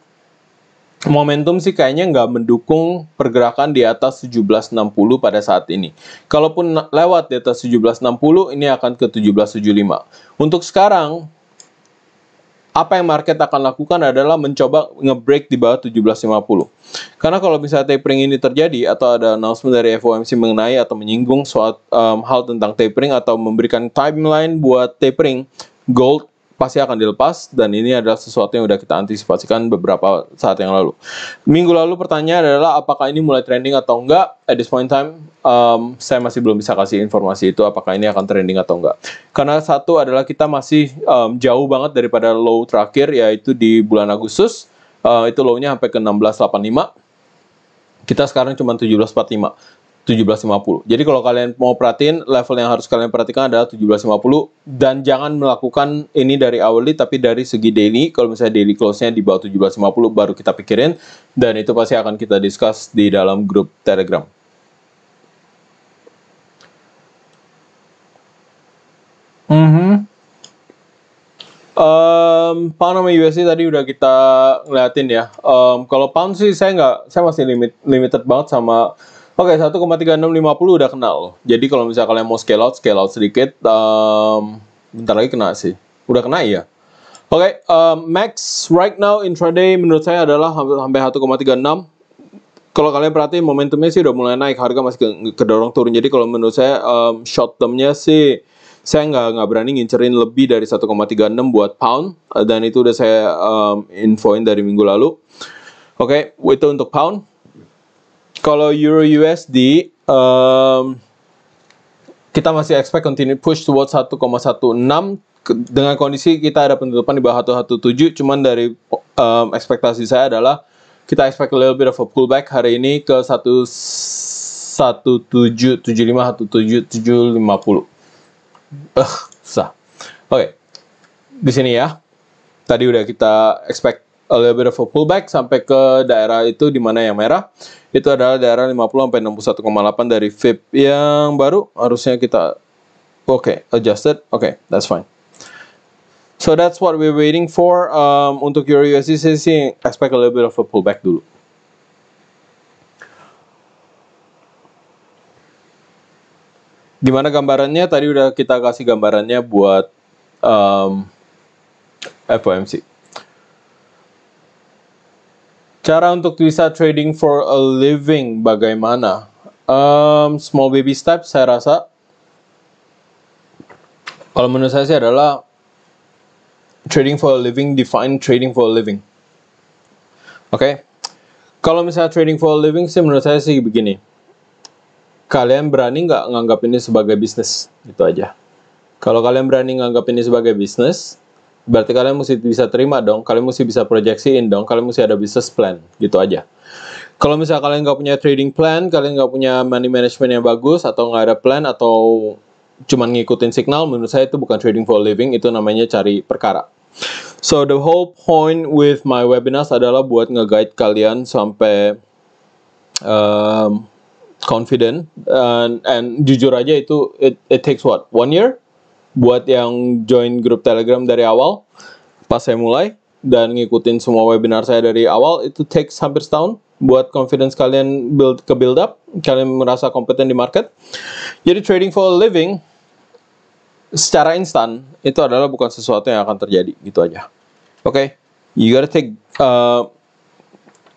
momentum sih kayaknya nggak mendukung pergerakan di atas 1760 pada saat ini. Kalaupun lewat di atas 1760, ini akan ke 1775. Untuk sekarang, apa yang market akan lakukan adalah mencoba nge-break di bawah 1750. Karena kalau misalnya tapering ini terjadi atau ada announcement dari FOMC mengenai atau menyinggung soal um, hal tentang tapering atau memberikan timeline buat tapering, gold pasti akan dilepas dan ini adalah sesuatu yang sudah kita antisipasikan beberapa saat yang lalu. Minggu lalu pertanyaan adalah apakah ini mulai trending atau enggak? At this point in time, um, saya masih belum bisa kasih informasi itu apakah ini akan trending atau enggak. Karena satu adalah kita masih um, jauh banget daripada low terakhir yaitu di bulan Agustus. Uh, itu low-nya sampai ke 1685. Kita sekarang cuma 1745. 1750. Jadi kalau kalian mau perhatiin level yang harus kalian perhatikan adalah 1750 dan jangan melakukan ini dari hourly tapi dari segi daily. Kalau misalnya daily close-nya di bawah 1750 baru kita pikirin dan itu pasti akan kita discuss di dalam grup Telegram. Mm -hmm. Um, pound sama USD tadi udah kita ngeliatin ya. Um, kalau pound sih saya nggak, saya masih limit, limited banget sama Oke, okay, 1,3650 udah kenal. Jadi kalau misalnya kalian mau scale out, scale out sedikit. Um, bentar lagi kena sih. Udah kena ya? Oke, okay, um, max right now intraday menurut saya adalah sampai 1,36. Kalau kalian perhatiin momentumnya sih udah mulai naik, harga masih ke kedorong turun. Jadi kalau menurut saya um, short termnya sih saya nggak nggak berani ngincerin lebih dari 1,36 buat pound dan itu udah saya um, infoin dari minggu lalu. Oke, okay, itu untuk pound kalau Euro USD um, kita masih expect continue push towards 1,16 dengan kondisi kita ada penutupan di bawah 117 cuman dari um, ekspektasi saya adalah kita expect a little bit of a pullback hari ini ke 1 1775 17750. Eh, uh, susah. Oke. Okay. Di sini ya. Tadi udah kita expect a little bit of a pullback sampai ke daerah itu di mana yang merah itu adalah daerah 50 sampai 61,8 dari VIP yang baru harusnya kita oke okay, adjusted oke okay, that's fine so that's what we're waiting for um, untuk your USD expect a little bit of a pullback dulu gimana gambarannya tadi udah kita kasih gambarannya buat um, FOMC Cara untuk bisa trading for a living bagaimana? Um, small baby steps saya rasa. Kalau menurut saya sih adalah trading for a living, define trading for a living. Oke. Okay? Kalau misalnya trading for a living sih menurut saya sih begini. Kalian berani nggak nganggap ini sebagai bisnis? Itu aja. Kalau kalian berani nganggap ini sebagai bisnis, berarti kalian mesti bisa terima dong kalian mesti bisa proyeksiin dong kalian mesti ada business plan gitu aja kalau misalnya kalian nggak punya trading plan kalian nggak punya money management yang bagus atau nggak ada plan atau cuman ngikutin signal menurut saya itu bukan trading for living itu namanya cari perkara so the whole point with my webinars adalah buat nge-guide kalian sampai um, confident and, and jujur aja itu it, it takes what one year buat yang join grup Telegram dari awal pas saya mulai dan ngikutin semua webinar saya dari awal itu takes hampir setahun buat confidence kalian build ke build up kalian merasa kompeten di market jadi trading for a living secara instan itu adalah bukan sesuatu yang akan terjadi gitu aja oke okay? you gotta take uh,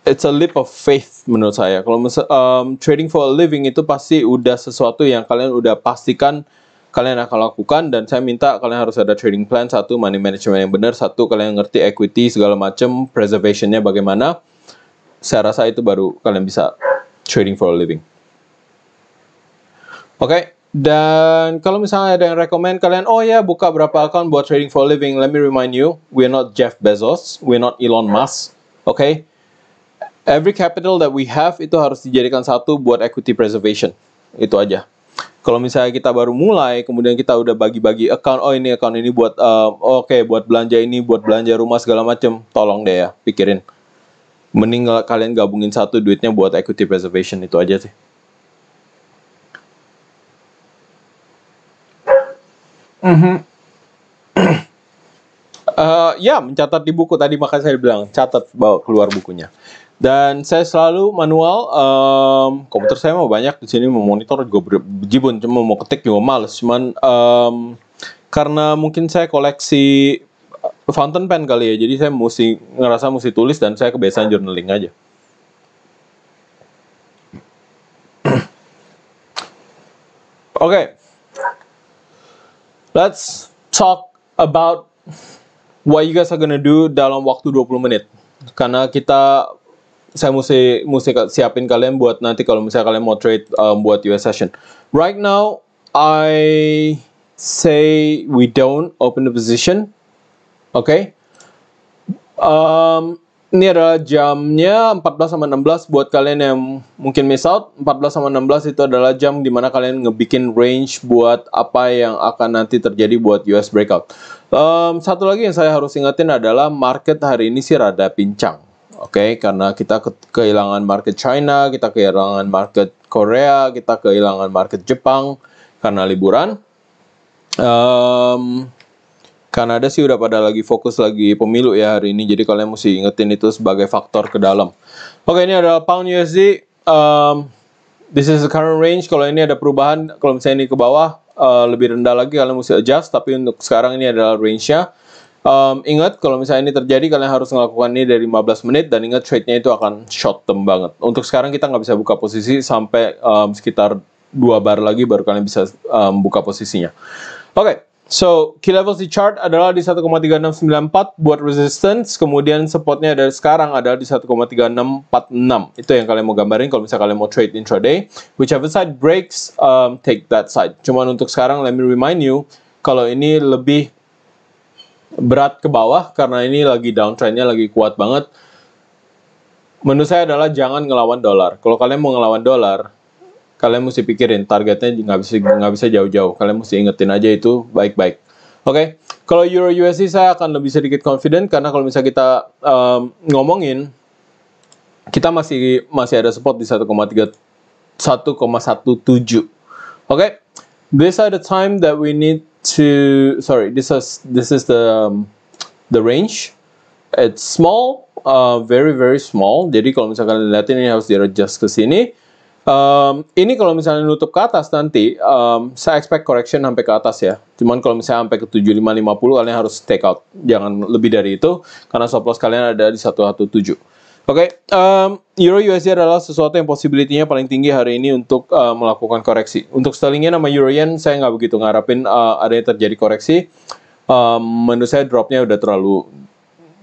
it's a leap of faith menurut saya kalau um, trading for a living itu pasti udah sesuatu yang kalian udah pastikan kalian akan lakukan dan saya minta kalian harus ada trading plan satu money management yang benar satu kalian ngerti equity segala macam preservationnya bagaimana saya rasa itu baru kalian bisa trading for a living oke okay? dan kalau misalnya ada yang rekomend kalian oh ya buka berapa account buat trading for a living let me remind you we're not Jeff Bezos we're not Elon Musk oke okay? every capital that we have itu harus dijadikan satu buat equity preservation itu aja kalau misalnya kita baru mulai, kemudian kita udah bagi-bagi account, oh ini account ini buat uh, oke okay, buat belanja ini, buat belanja rumah segala macem, tolong deh ya pikirin. Mending kalian gabungin satu duitnya buat equity preservation itu aja sih. Mm -hmm. uh, ya mencatat di buku tadi makanya saya bilang catat bawa keluar bukunya dan saya selalu manual um, komputer saya mau banyak di sini mau monitor juga berjibun. cuma mau ketik juga males cuman um, karena mungkin saya koleksi eh, fountain pen kali ya jadi saya mesti ngerasa mesti tulis dan saya kebiasaan journaling aja oke okay. let's talk about what you guys are gonna do dalam waktu 20 menit karena kita saya mesti mesti siapin kalian buat nanti kalau misalnya kalian mau trade um, buat US session. Right now I say we don't open the position. Oke. Okay? Um, ini adalah jamnya 14 sama 16 buat kalian yang mungkin miss out. 14 sama 16 itu adalah jam dimana kalian ngebikin range buat apa yang akan nanti terjadi buat US breakout. Um, satu lagi yang saya harus ingetin adalah market hari ini sih rada pincang Oke, okay, karena kita ke kehilangan market China, kita kehilangan market Korea, kita kehilangan market Jepang karena liburan. Um, Kanada sih udah pada lagi fokus lagi pemilu ya hari ini, jadi kalian mesti ingetin itu sebagai faktor ke dalam. Oke, okay, ini adalah pound USD. Um, this is the current range. Kalau ini ada perubahan, kalau misalnya ini ke bawah, uh, lebih rendah lagi kalian mesti adjust. Tapi untuk sekarang ini adalah range-nya. Um, ingat kalau misalnya ini terjadi kalian harus melakukan ini dari 15 menit dan ingat trade-nya itu akan short term banget. Untuk sekarang kita nggak bisa buka posisi sampai um, sekitar dua bar lagi baru kalian bisa um, buka posisinya. Oke, okay, so key levels di chart adalah di 1,3694 buat resistance, kemudian supportnya dari sekarang adalah di 1,3646. Itu yang kalian mau gambarin kalau misalnya kalian mau trade intraday. Whichever side breaks, um, take that side. Cuman untuk sekarang, let me remind you, kalau ini lebih berat ke bawah karena ini lagi downtrendnya lagi kuat banget menurut saya adalah jangan ngelawan dolar kalau kalian mau ngelawan dolar kalian mesti pikirin targetnya nggak bisa nggak bisa jauh-jauh kalian mesti ingetin aja itu baik-baik oke okay? kalau euro USD saya akan lebih sedikit confident karena kalau misalnya kita um, ngomongin kita masih masih ada support di 1,3 1,17 oke okay? This are the time that we need to sorry this is this is the um, the range it's small uh, very very small jadi kalau misalkan lihat ini harus di adjust ke sini um, ini kalau misalnya nutup ke atas nanti um, saya expect correction sampai ke atas ya cuman kalau misalnya sampai ke 7550 kalian harus take out jangan lebih dari itu karena stop loss kalian ada di 117 Oke, okay, um, Euro USD adalah sesuatu yang possibility paling tinggi hari ini untuk uh, melakukan koreksi. Untuk sterlingnya nama Euro Yen saya nggak begitu ngarapin uh, ada yang terjadi koreksi. Um, menurut saya dropnya udah terlalu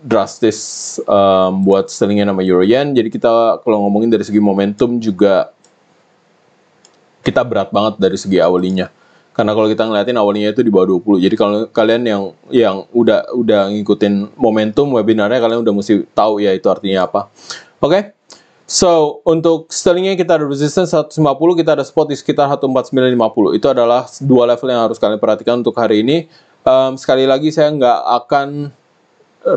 drastis um, buat sterlingnya nama Euro Yen. Jadi kita kalau ngomongin dari segi momentum juga kita berat banget dari segi awalnya. Karena kalau kita ngeliatin awalnya itu di bawah 20. Jadi kalau kalian yang yang udah udah ngikutin momentum webinarnya kalian udah mesti tahu ya itu artinya apa. Oke. Okay? So, untuk sellingnya kita ada resistance 150, kita ada spot di sekitar 14950. Itu adalah dua level yang harus kalian perhatikan untuk hari ini. Um, sekali lagi, saya nggak akan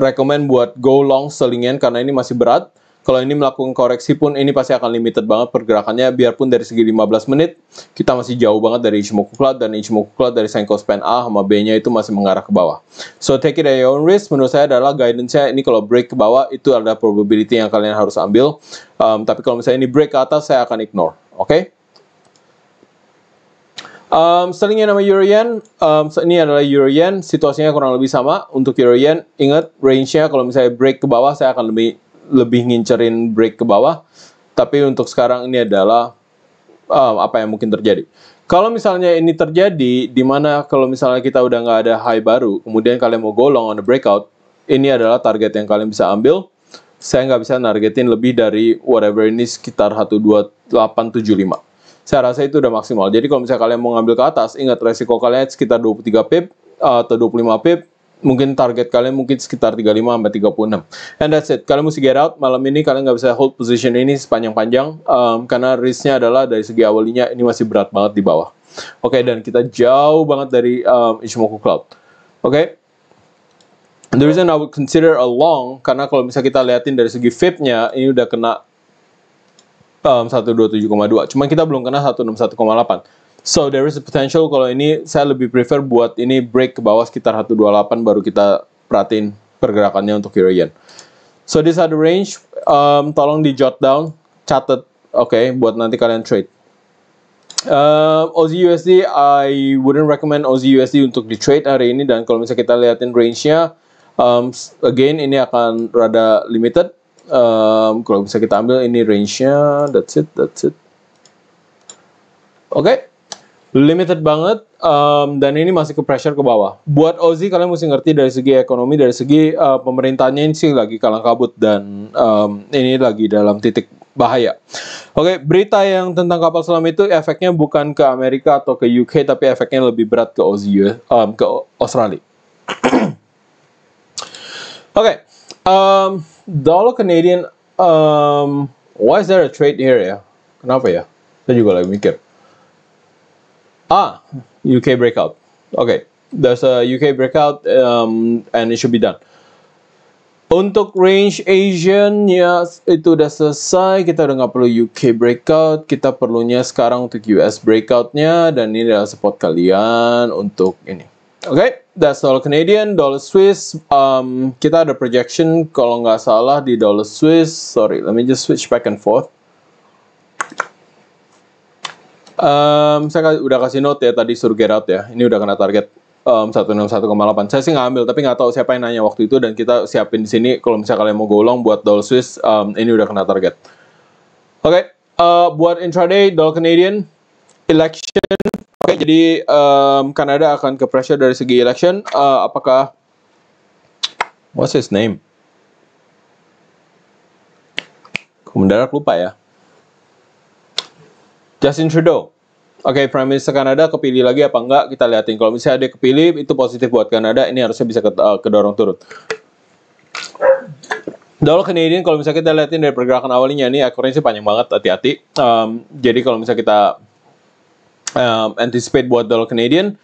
recommend buat go long sellingan karena ini masih berat kalau ini melakukan koreksi pun ini pasti akan limited banget pergerakannya biarpun dari segi 15 menit kita masih jauh banget dari Ichimoku Cloud dan Ichimoku Cloud dari Senko Span A sama B-nya itu masih mengarah ke bawah. So take it at your own risk menurut saya adalah guidance-nya ini kalau break ke bawah itu ada probability yang kalian harus ambil. Um, tapi kalau misalnya ini break ke atas saya akan ignore. Oke? Okay? Um, selingnya nama Euro Yen, um, ini adalah Euro situasinya kurang lebih sama. Untuk Euro ingat range-nya kalau misalnya break ke bawah, saya akan lebih lebih ngincerin break ke bawah. Tapi untuk sekarang ini adalah uh, apa yang mungkin terjadi. Kalau misalnya ini terjadi, di mana kalau misalnya kita udah nggak ada high baru, kemudian kalian mau golong on the breakout, ini adalah target yang kalian bisa ambil. Saya nggak bisa nargetin lebih dari whatever ini sekitar 12875. Saya rasa itu udah maksimal. Jadi kalau misalnya kalian mau ngambil ke atas, ingat resiko kalian sekitar 23 pip atau 25 pip mungkin target kalian mungkin sekitar 35 sampai 36. And that's it. Kalian mesti get out malam ini kalian nggak bisa hold position ini sepanjang-panjang um, karena risknya adalah dari segi awalnya ini masih berat banget di bawah. Oke, okay, dan kita jauh banget dari um, Ichimoku Cloud. Oke. Okay? The reason I would consider a long karena kalau misalnya kita liatin dari segi FIB-nya ini udah kena um, 127,2. Cuma kita belum kena 161,8. So there is a potential kalau ini saya lebih prefer buat ini break ke bawah sekitar 128 baru kita perhatiin pergerakannya untuk euro yen. So this are the range, um, tolong di jot down, catat, oke, okay, buat nanti kalian trade. Uh, Aussie USD, I wouldn't recommend Aussie USD untuk di trade hari ini dan kalau misalnya kita liatin range-nya, um, again ini akan rada limited. Um, kalau bisa kita ambil ini range-nya, that's it, that's it. Oke. Okay limited banget um, dan ini masih ke pressure ke bawah. Buat Ozzy kalian mesti ngerti dari segi ekonomi, dari segi uh, pemerintahnya ini sih lagi kalang kabut dan um, ini lagi dalam titik bahaya. Oke, okay, berita yang tentang kapal selam itu efeknya bukan ke Amerika atau ke UK tapi efeknya lebih berat ke Ozzy ya, um, ke Australia. Oke, okay, um, dollar Canadian um, why is there a trade here ya? Kenapa ya? Saya juga lagi mikir. Ah, UK breakout. Okay, there's a UK breakout um, and it should be done. Untuk range Asian ya itu udah selesai, kita udah nggak perlu UK breakout, kita perlunya sekarang untuk US breakoutnya dan ini adalah support kalian untuk ini. Oke, okay, that's all Canadian, dollar Swiss. Um, kita ada projection kalau nggak salah di dollar Swiss. Sorry, let me just switch back and forth. Um, saya udah kasih note ya tadi out ya. Ini udah kena target um, 161,8. Saya sih ngambil tapi nggak tahu siapa yang nanya waktu itu dan kita siapin di sini kalau misalnya kalian mau golong buat doll Swiss, um, ini udah kena target. Oke, okay, uh, eh, buat intraday doll Canadian election. Oke, okay, jadi um, Kanada akan ke pressure dari segi election. Uh, apakah what's his name? Kemudian lupa ya. Justin Trudeau. Oke, okay, Prime Minister Kanada kepilih lagi apa enggak? Kita lihatin. Kalau misalnya dia kepilih, itu positif buat Kanada. Ini harusnya bisa eh, kedorong turun. Dollar Canadian kalau misalnya kita lihatin dari pergerakan awalnya ini akurnya sih panjang banget hati-hati. Um, jadi kalau misalnya kita um, anticipate buat dollar Canadian,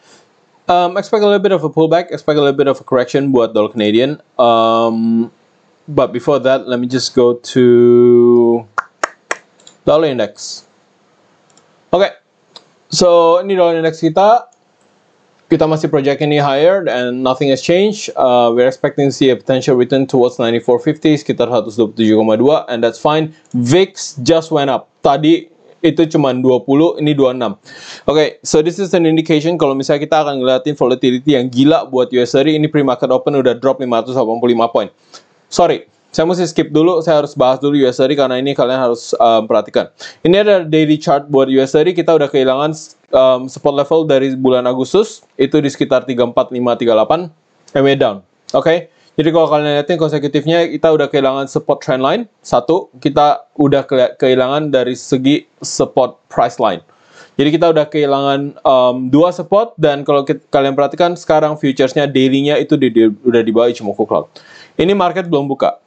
um, expect a little bit of a pullback, expect a little bit of a correction buat dollar Canadian. Um, but before that, let me just go to dollar index. Oke, okay. so ini dollar index kita. Kita masih project ini higher and nothing has changed. Uh, we're expecting to see a potential return towards 94.50 sekitar 127,2 and that's fine. VIX just went up. Tadi itu cuma 20, ini 26. Oke, okay, so this is an indication kalau misalnya kita akan ngeliatin volatility yang gila buat US ini pre-market open udah drop 585 poin. Sorry, saya mesti skip dulu, saya harus bahas dulu USD karena ini kalian harus um, perhatikan. Ini ada daily chart buat USD, kita udah kehilangan um, support level dari bulan Agustus, itu di sekitar 34538, and we're down. Oke, okay? Jadi kalau kalian lihatin konsekutifnya kita udah kehilangan support trend line. Satu, kita udah kehilangan dari segi support price line. Jadi kita udah kehilangan um, dua support dan kalau kalian perhatikan sekarang futuresnya dailynya itu di, di, udah di bawah Ichimoku Cloud. Ini market belum buka.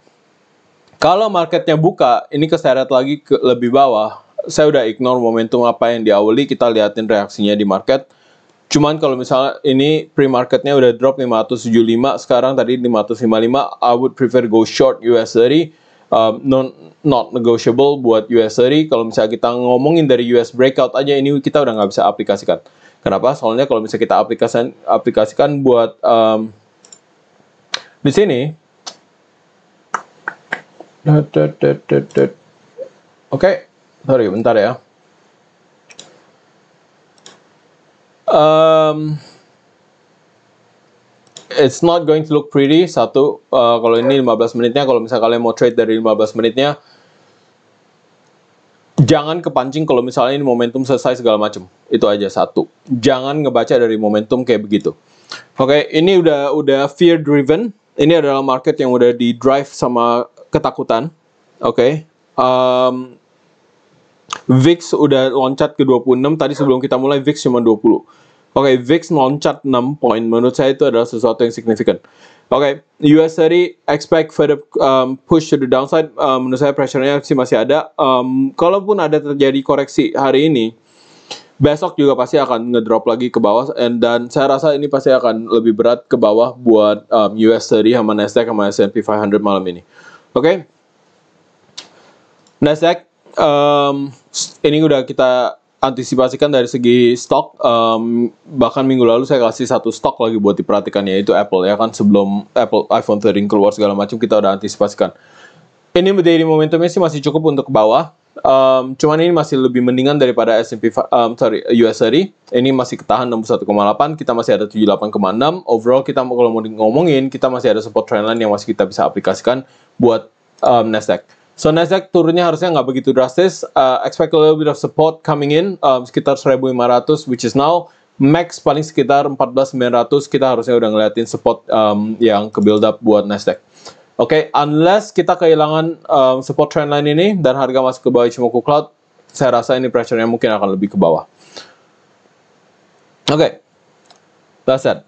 Kalau marketnya buka, ini keseret lagi ke lebih bawah. Saya udah ignore momentum apa yang diawali, kita liatin reaksinya di market. Cuman kalau misalnya ini pre-marketnya udah drop 575, sekarang tadi 555, I would prefer go short US 30, um, non, not negotiable buat US 30. Kalau misalnya kita ngomongin dari US breakout aja, ini kita udah nggak bisa aplikasikan. Kenapa? Soalnya kalau misalnya kita aplikasikan, aplikasikan buat um, di sini, Oke, okay. sorry bentar ya. Um, it's not going to look pretty. Satu, uh, kalau ini 15 menitnya, kalau misalnya kalian mau trade dari 15 menitnya, jangan kepancing kalau misalnya ini momentum selesai segala macam. Itu aja satu. Jangan ngebaca dari momentum kayak begitu. Oke, okay, ini udah udah fear driven. Ini adalah market yang udah di drive sama ketakutan. Oke. Okay. Um, VIX udah loncat ke 26 tadi sebelum kita mulai VIX cuma 20. Oke, okay, VIX loncat 6 poin. Menurut saya itu adalah sesuatu yang signifikan. Oke, okay, US 30 expect further um, push to the downside. Um, menurut saya pressure-nya sih masih ada. Um, kalaupun ada terjadi koreksi hari ini, besok juga pasti akan ngedrop lagi ke bawah and dan saya rasa ini pasti akan lebih berat ke bawah buat um, US 30 sama Nasdaq sama S&P 500 malam ini. Oke. Okay? Nasdaq um, ini udah kita antisipasikan dari segi stok um, bahkan minggu lalu saya kasih satu stok lagi buat diperhatikan yaitu Apple ya kan sebelum Apple iPhone 13 keluar segala macam kita udah antisipasikan ini daily momentumnya sih masih cukup untuk ke bawah Um, cuman ini masih lebih mendingan daripada S&P um, sorry US 30. Ini masih ketahan 61,8, kita masih ada 78,6. Overall kita kalau mau ngomongin, kita masih ada support trendline yang masih kita bisa aplikasikan buat um, Nasdaq. So Nasdaq turunnya harusnya nggak begitu drastis. Uh, expect a little bit of support coming in um, sekitar 1.500, which is now max paling sekitar 14.900. Kita harusnya udah ngeliatin support um, yang ke build up buat Nasdaq. Oke, okay, unless kita kehilangan um, support trendline ini dan harga masuk ke bawah Ichimoku Cloud, saya rasa ini pressure-nya mungkin akan lebih ke bawah. Oke, okay, that's it.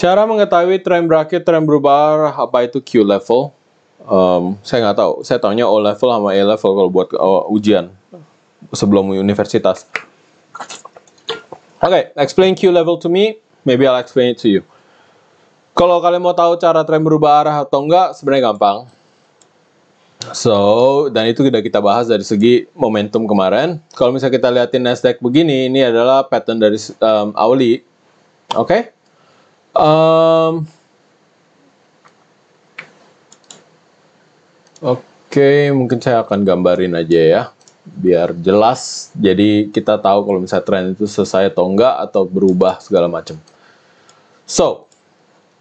Cara mengetahui trend bracket, trend berubah, apa itu Q level? um, saya nggak tahu saya tanya O level sama A level kalau buat uh, ujian sebelum universitas oke okay, explain Q level to me maybe I'll explain it to you kalau kalian mau tahu cara tren berubah arah atau enggak sebenarnya gampang So, dan itu sudah kita bahas dari segi momentum kemarin. Kalau misalnya kita lihatin Nasdaq begini, ini adalah pattern dari um, hourly. Oke? Okay? Um, Oke, mungkin saya akan gambarin aja ya biar jelas. Jadi kita tahu kalau misalnya tren itu selesai atau enggak atau berubah segala macam. So,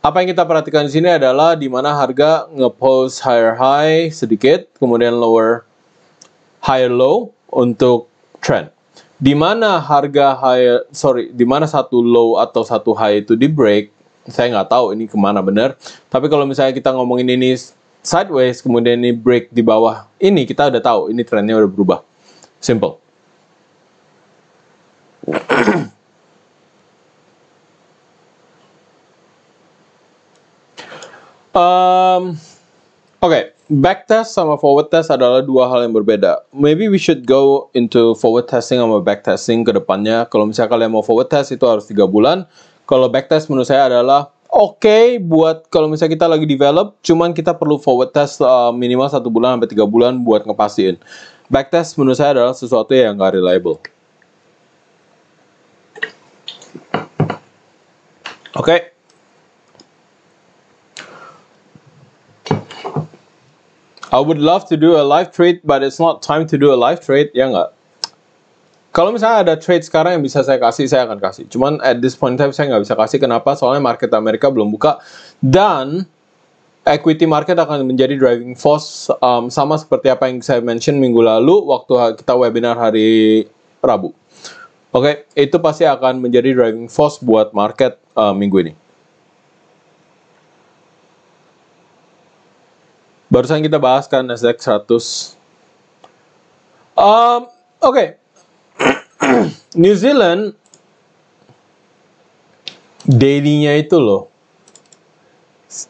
apa yang kita perhatikan di sini adalah di mana harga nge-post higher high sedikit, kemudian lower higher low untuk trend. Di mana harga high sorry, di mana satu low atau satu high itu di break, saya nggak tahu ini kemana benar. Tapi kalau misalnya kita ngomongin ini sideways, kemudian ini break di bawah. Ini kita udah tahu, ini trennya udah berubah. Simple. um, Oke, okay. back test sama forward test adalah dua hal yang berbeda. Maybe we should go into forward testing sama back testing ke depannya. Kalau misalnya kalian mau forward test itu harus tiga bulan. Kalau back test menurut saya adalah oke okay buat kalau misalnya kita lagi develop, cuman kita perlu forward test uh, minimal satu bulan sampai tiga bulan buat ngepastiin. Back test menurut saya adalah sesuatu yang nggak reliable. Oke. Okay. I would love to do a live trade, but it's not time to do a live trade, ya nggak? Kalau misalnya ada trade sekarang yang bisa saya kasih, saya akan kasih. Cuman at this point time saya nggak bisa kasih. Kenapa? Soalnya market Amerika belum buka dan equity market akan menjadi driving force um, sama seperti apa yang saya mention minggu lalu waktu kita webinar hari Rabu. Oke, okay, itu pasti akan menjadi driving force buat market uh, minggu ini. Barusan kita bahas kan Nasdaq 100. Um, Oke, okay. New Zealand daily itu loh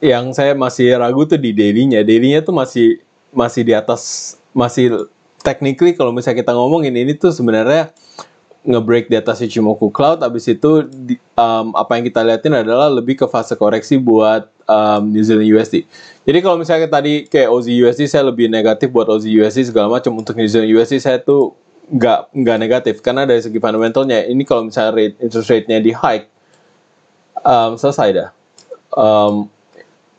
yang saya masih ragu tuh di daily-nya. tuh masih masih di atas masih technically kalau misalnya kita ngomongin ini tuh sebenarnya ngebreak di atas Ichimoku Cloud abis itu di, um, apa yang kita liatin adalah lebih ke fase koreksi buat um, New Zealand USD. Jadi kalau misalnya tadi kayak Aussie USD saya lebih negatif buat Aussie USD segala macam untuk New Zealand USD saya tuh nggak nggak negatif karena dari segi fundamentalnya ini kalau misalnya rate, interest rate-nya di hike um, selesai dah um,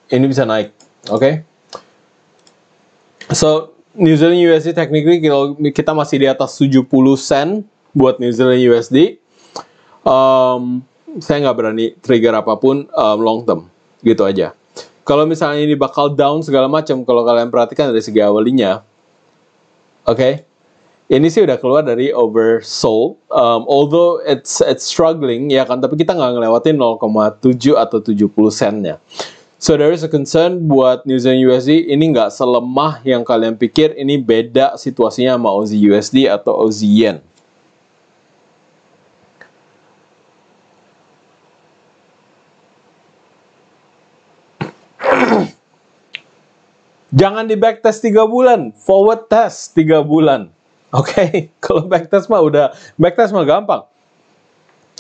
ini bisa naik oke okay? so New Zealand USD technically kalau kita masih di atas 70 sen buat New Zealand USD um, saya nggak berani trigger apapun um, long term gitu aja kalau misalnya ini bakal down segala macam kalau kalian perhatikan dari segi awalnya oke okay? ini sih udah keluar dari oversold. Um, although it's it's struggling ya kan, tapi kita nggak ngelewatin 0,7 atau 70 sennya. So there is a concern buat New Zealand USD ini nggak selemah yang kalian pikir. Ini beda situasinya sama Aussie USD atau Aussie Yen. Jangan di backtest 3 bulan, forward test 3 bulan. Oke, okay? kalau backtest mah udah backtest mah gampang.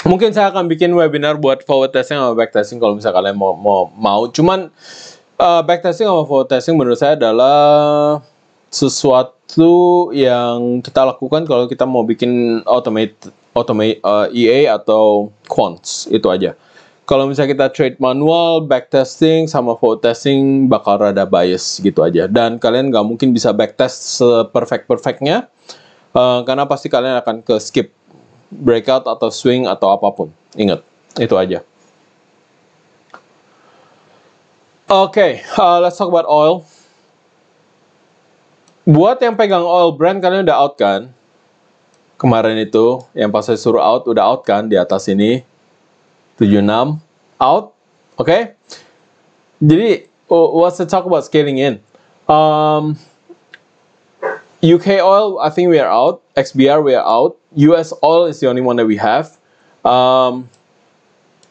Mungkin saya akan bikin webinar buat forward testing sama backtesting kalau misalnya kalian mau mau, mau. cuman uh, eh, backtesting sama forward testing menurut saya adalah sesuatu yang kita lakukan kalau kita mau bikin automate automate uh, eh, EA atau quants itu aja. Kalau misalnya kita trade manual, backtesting sama forward testing bakal rada bias gitu aja. Dan kalian nggak mungkin bisa backtest seperfect perfectnya Eh, karena pasti kalian akan ke skip breakout atau swing atau apapun. Ingat, itu aja. Oke, okay, uh, eh, let's talk about oil. Buat yang pegang oil brand, kalian udah out kan? Kemarin itu, yang pas saya suruh out, udah out kan di atas ini. 76, out. Oke? Okay? Jadi, what's the talk about scaling in? Um, UK oil, I think we are out. XBR we are out. US oil is the only one that we have. Um,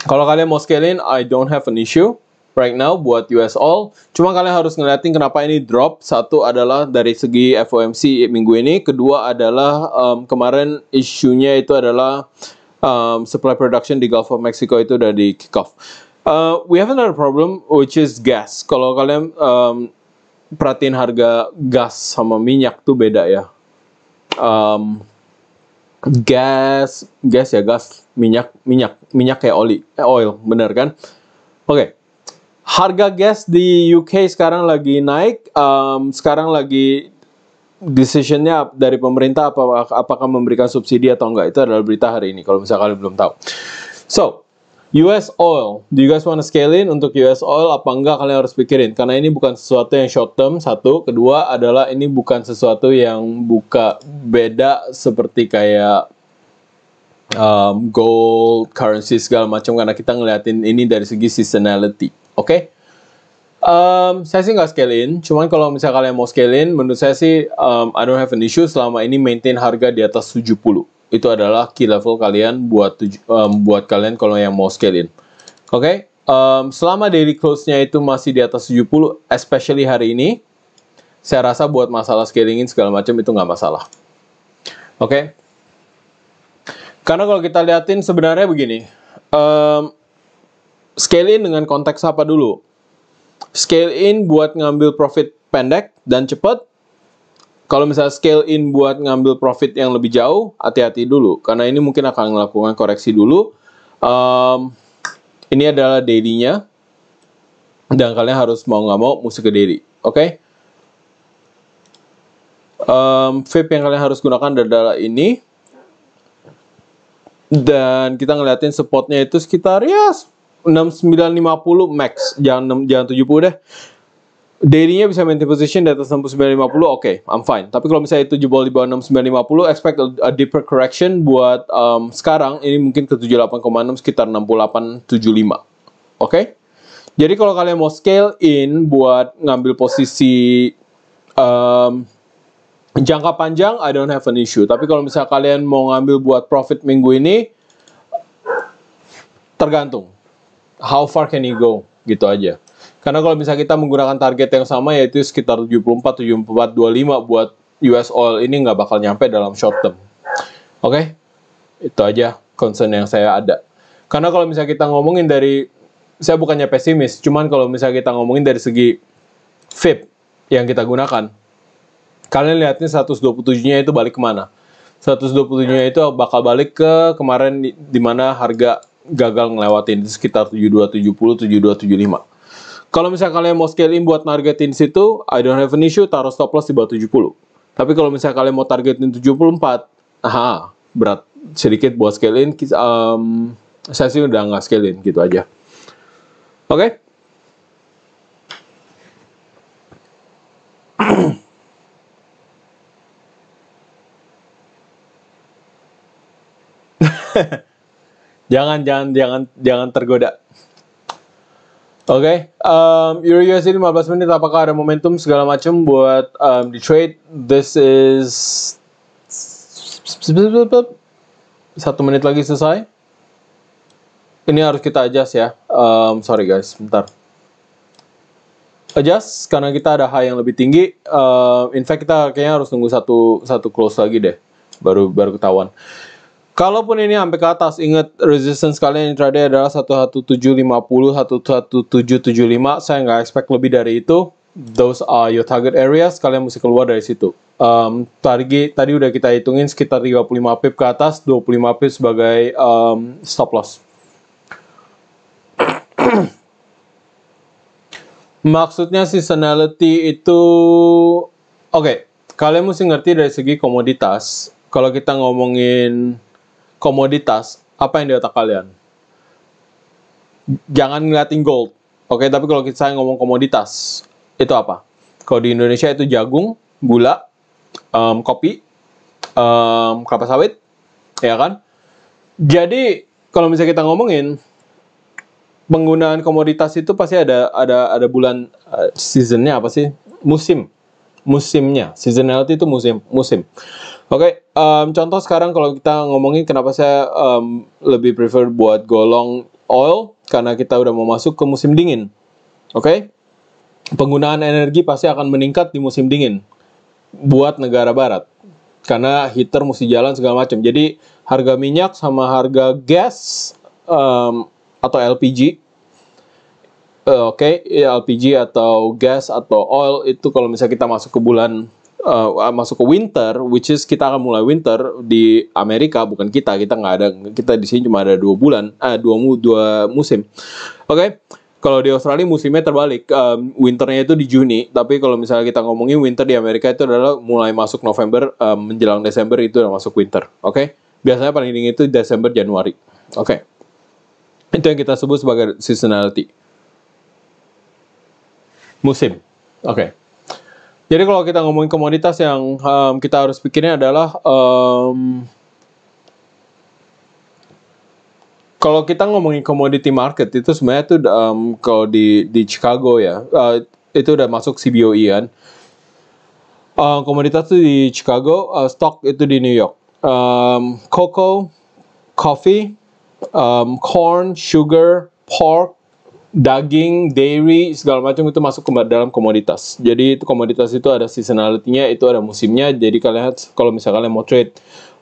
kalau kalian mau scale I don't have an issue right now buat US oil. Cuma kalian harus ngeliatin kenapa ini drop. Satu adalah dari segi FOMC minggu ini. Kedua adalah um, kemarin isunya itu adalah um, supply production di Gulf of Mexico itu udah di kick off. Uh, we have another problem which is gas. Kalau kalian um, perhatiin harga gas sama minyak tuh beda ya. Um, gas, gas ya gas, minyak, minyak, minyak kayak oli, eh, oil, bener kan? Oke, okay. harga gas di UK sekarang lagi naik. Um, sekarang lagi decisionnya dari pemerintah apa apakah memberikan subsidi atau enggak itu adalah berita hari ini. Kalau misalnya kalian belum tahu, so US oil, do you guys want to scale in untuk US oil apa enggak kalian harus pikirin karena ini bukan sesuatu yang short term satu, kedua adalah ini bukan sesuatu yang buka beda seperti kayak um, gold, currency segala macam karena kita ngeliatin ini dari segi seasonality, oke? Okay? Um, saya sih nggak scale in, cuman kalau misalnya kalian mau scale in, menurut saya sih um, I don't have an issue selama ini maintain harga di atas 70 itu adalah key level kalian buat um, buat kalian kalau yang mau scale in. Oke, okay? um, selama daily close-nya itu masih di atas 70, especially hari ini, saya rasa buat masalah scaling in segala macam itu nggak masalah. Oke, okay? karena kalau kita liatin sebenarnya begini, um, scale in dengan konteks apa dulu? Scale in buat ngambil profit pendek dan cepat kalau misalnya scale in buat ngambil profit yang lebih jauh, hati-hati dulu karena ini mungkin akan melakukan koreksi dulu. Um, ini adalah daily-nya. dan kalian harus mau nggak mau musik ke daily, oke? Okay? Um, VIP yang kalian harus gunakan adalah ini dan kita ngeliatin supportnya itu sekitar ya 6950 max, jangan jangan 70 deh. Dailynya bisa maintain position di atas 6950, oke, okay, I'm fine. Tapi kalau misalnya itu jebol di bawah 6950, expect a, a deeper correction buat um, sekarang ini mungkin ke 78,6 sekitar 6875. Oke? Okay? Jadi kalau kalian mau scale in buat ngambil posisi um, jangka panjang, I don't have an issue. Tapi kalau misalnya kalian mau ngambil buat profit minggu ini, tergantung. How far can you go? Gitu aja. Karena kalau misalnya kita menggunakan target yang sama yaitu sekitar 74, 74, 25 buat US oil ini nggak bakal nyampe dalam short term. Oke, okay? itu aja concern yang saya ada. Karena kalau misalnya kita ngomongin dari, saya bukannya pesimis, cuman kalau misalnya kita ngomongin dari segi FIB yang kita gunakan, kalian lihatnya 127-nya itu balik kemana? 127-nya itu bakal balik ke kemarin di, di mana harga gagal ngelewatin sekitar 7270 7275. Kalau misalnya kalian mau scaling buat targetin situ, I don't have an issue, taruh stop loss di bawah 70. Tapi kalau misalnya kalian mau targetin 74, aha, berat sedikit buat scaling, um, saya sih udah nggak scaling, gitu aja. Oke? Okay? jangan jangan jangan jangan tergoda Oke, okay, um, Euro USD 15 menit apakah ada momentum segala macam buat um, di trade? This is satu menit lagi selesai. Ini harus kita adjust ya. Um, sorry guys, bentar. Adjust karena kita ada high yang lebih tinggi. Uh, in fact kita kayaknya harus tunggu satu satu close lagi deh, baru baru ketahuan. Kalaupun ini sampai ke atas, ingat resistance kalian yang intraday adalah 11750, 11775. Saya nggak expect lebih dari itu. Those are your target areas. Kalian mesti keluar dari situ. Um, target tadi udah kita hitungin sekitar 35 pip ke atas, 25 pip sebagai um, stop loss. Maksudnya seasonality itu oke, okay, kalian mesti ngerti dari segi komoditas. Kalau kita ngomongin komoditas, apa yang di otak kalian? Jangan ngeliatin gold. Oke, okay, tapi kalau kita ngomong komoditas, itu apa? Kalau di Indonesia itu jagung, gula, um, kopi, um, kelapa sawit, ya kan? Jadi kalau misalnya kita ngomongin penggunaan komoditas itu pasti ada ada ada bulan uh, seasonnya apa sih? Musim, musimnya. Seasonality itu musim, musim. Oke, okay, um, contoh sekarang kalau kita ngomongin kenapa saya um, lebih prefer buat golong oil karena kita udah mau masuk ke musim dingin. Oke, okay? penggunaan energi pasti akan meningkat di musim dingin buat negara barat karena heater mesti jalan segala macam. Jadi harga minyak sama harga gas um, atau LPG, eh, oke, okay, ya LPG atau gas atau oil itu kalau misalnya kita masuk ke bulan uh, masuk ke winter, which is kita akan mulai winter di Amerika, bukan kita, kita nggak ada, kita di sini cuma ada dua bulan, uh, dua dua musim, oke? Okay? Kalau di Australia musimnya terbalik, um, winternya itu di Juni, tapi kalau misalnya kita ngomongin winter di Amerika itu adalah mulai masuk November um, menjelang Desember itu udah masuk winter, oke? Okay? Biasanya paling dingin itu Desember Januari, oke? Okay? Itu yang kita sebut sebagai seasonality, musim, oke? Okay. Jadi kalau kita ngomongin komoditas yang um, kita harus pikirin adalah um, kalau kita ngomongin commodity market itu sebenarnya itu um, kalau di di Chicago ya uh, itu udah masuk CBOE kan. Uh, komoditas itu di Chicago, uh, eh, stok itu di New York. Um, cocoa, coffee, um, corn, sugar, pork, daging, dairy, segala macam itu masuk ke dalam komoditas. Jadi itu komoditas itu ada seasonality-nya, itu ada musimnya. Jadi kalian lihat kalau misalnya kalian mau trade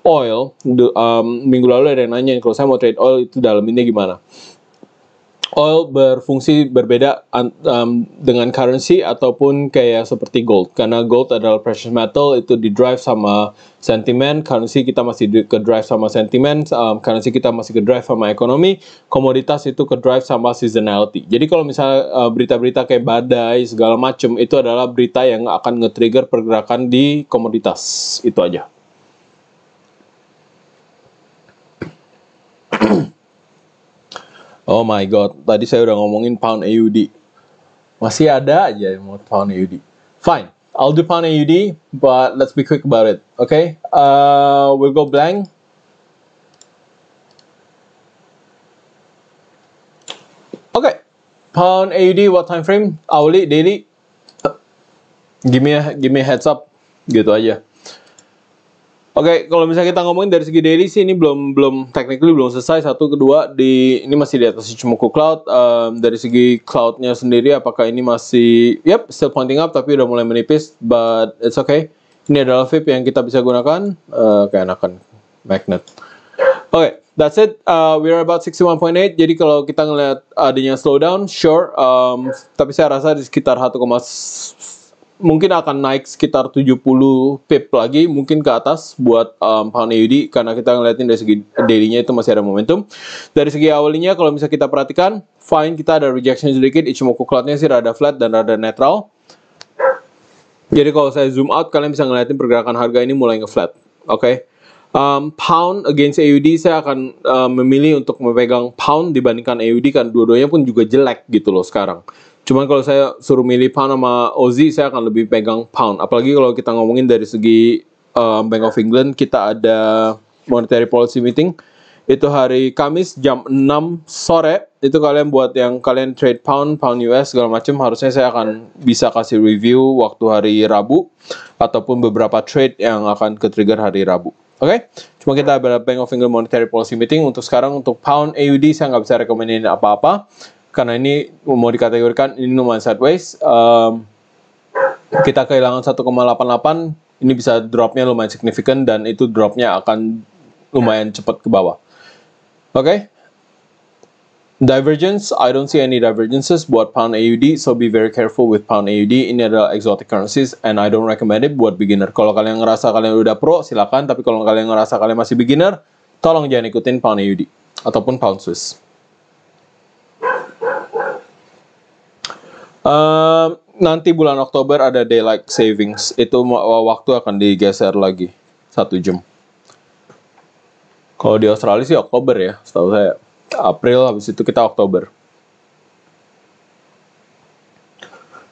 oil, um, minggu lalu ada yang nanya kalau saya mau trade oil itu dalam ini gimana oil berfungsi berbeda um, dengan currency ataupun kayak seperti gold karena gold adalah precious metal itu di drive sama sentimen currency kita masih di, ke drive sama sentimen um, currency kita masih ke drive sama ekonomi komoditas itu ke drive sama seasonality jadi kalau misalnya berita berita-berita kayak badai segala macam itu adalah berita yang akan nge-trigger pergerakan di komoditas itu aja Oh my god, tadi saya udah ngomongin pound AUD. Masih ada aja yang mau pound AUD. Fine, I'll do pound AUD, but let's be quick about it. Okay, uh, we'll go blank. Okay, pound AUD, what time frame? Hourly, daily? Give me a, give me a heads up, gitu aja. Oke, okay, kalau misalnya kita ngomongin dari segi daily sih ini belum belum technically belum selesai satu kedua di ini masih di atas Ichimoku Cloud um, dari segi cloudnya sendiri apakah ini masih yep still pointing up tapi udah mulai menipis but it's okay ini adalah vip yang kita bisa gunakan uh, keenakan magnet. Oke, okay, that's it. Uh, we are about 61.8. Jadi kalau kita ngelihat adanya slowdown, sure. Um, tapi saya rasa di sekitar mungkin akan naik sekitar 70 pip lagi mungkin ke atas buat um, pound AUD karena kita ngeliatin dari segi dailynya itu masih ada momentum dari segi awalnya kalau bisa kita perhatikan fine kita ada rejection sedikit Ichimoku cloud-nya sih rada flat dan rada netral jadi kalau saya zoom out kalian bisa ngeliatin pergerakan harga ini mulai ngeflat oke okay? um, pound against AUD saya akan um, memilih untuk memegang pound dibandingkan AUD kan dua-duanya pun juga jelek gitu loh sekarang Cuman kalau saya suruh milih pound sama Ozzy, saya akan lebih pegang pound. Apalagi kalau kita ngomongin dari segi um, Bank of England, kita ada monetary policy meeting. Itu hari Kamis jam 6 sore. Itu kalian buat yang kalian trade pound, pound US segala macam harusnya saya akan bisa kasih review waktu hari Rabu ataupun beberapa trade yang akan ke trigger hari Rabu. Oke, okay? cuma kita ada Bank of England Monetary Policy Meeting untuk sekarang untuk pound AUD saya nggak bisa rekomendasiin apa-apa karena ini mau dikategorikan ini lumayan sideways um, kita kehilangan 1,88 ini bisa dropnya lumayan signifikan dan itu dropnya akan lumayan cepat ke bawah oke okay? divergence I don't see any divergences buat pound AUD so be very careful with pound AUD ini adalah exotic currencies and I don't recommend it buat beginner kalau kalian ngerasa kalian udah pro silakan tapi kalau kalian ngerasa kalian masih beginner tolong jangan ikutin pound AUD ataupun pound Swiss Um, nanti bulan Oktober ada daylight savings. Itu waktu akan digeser lagi satu jam. Kalau di Australia sih Oktober ya, setahu saya. April habis itu kita Oktober.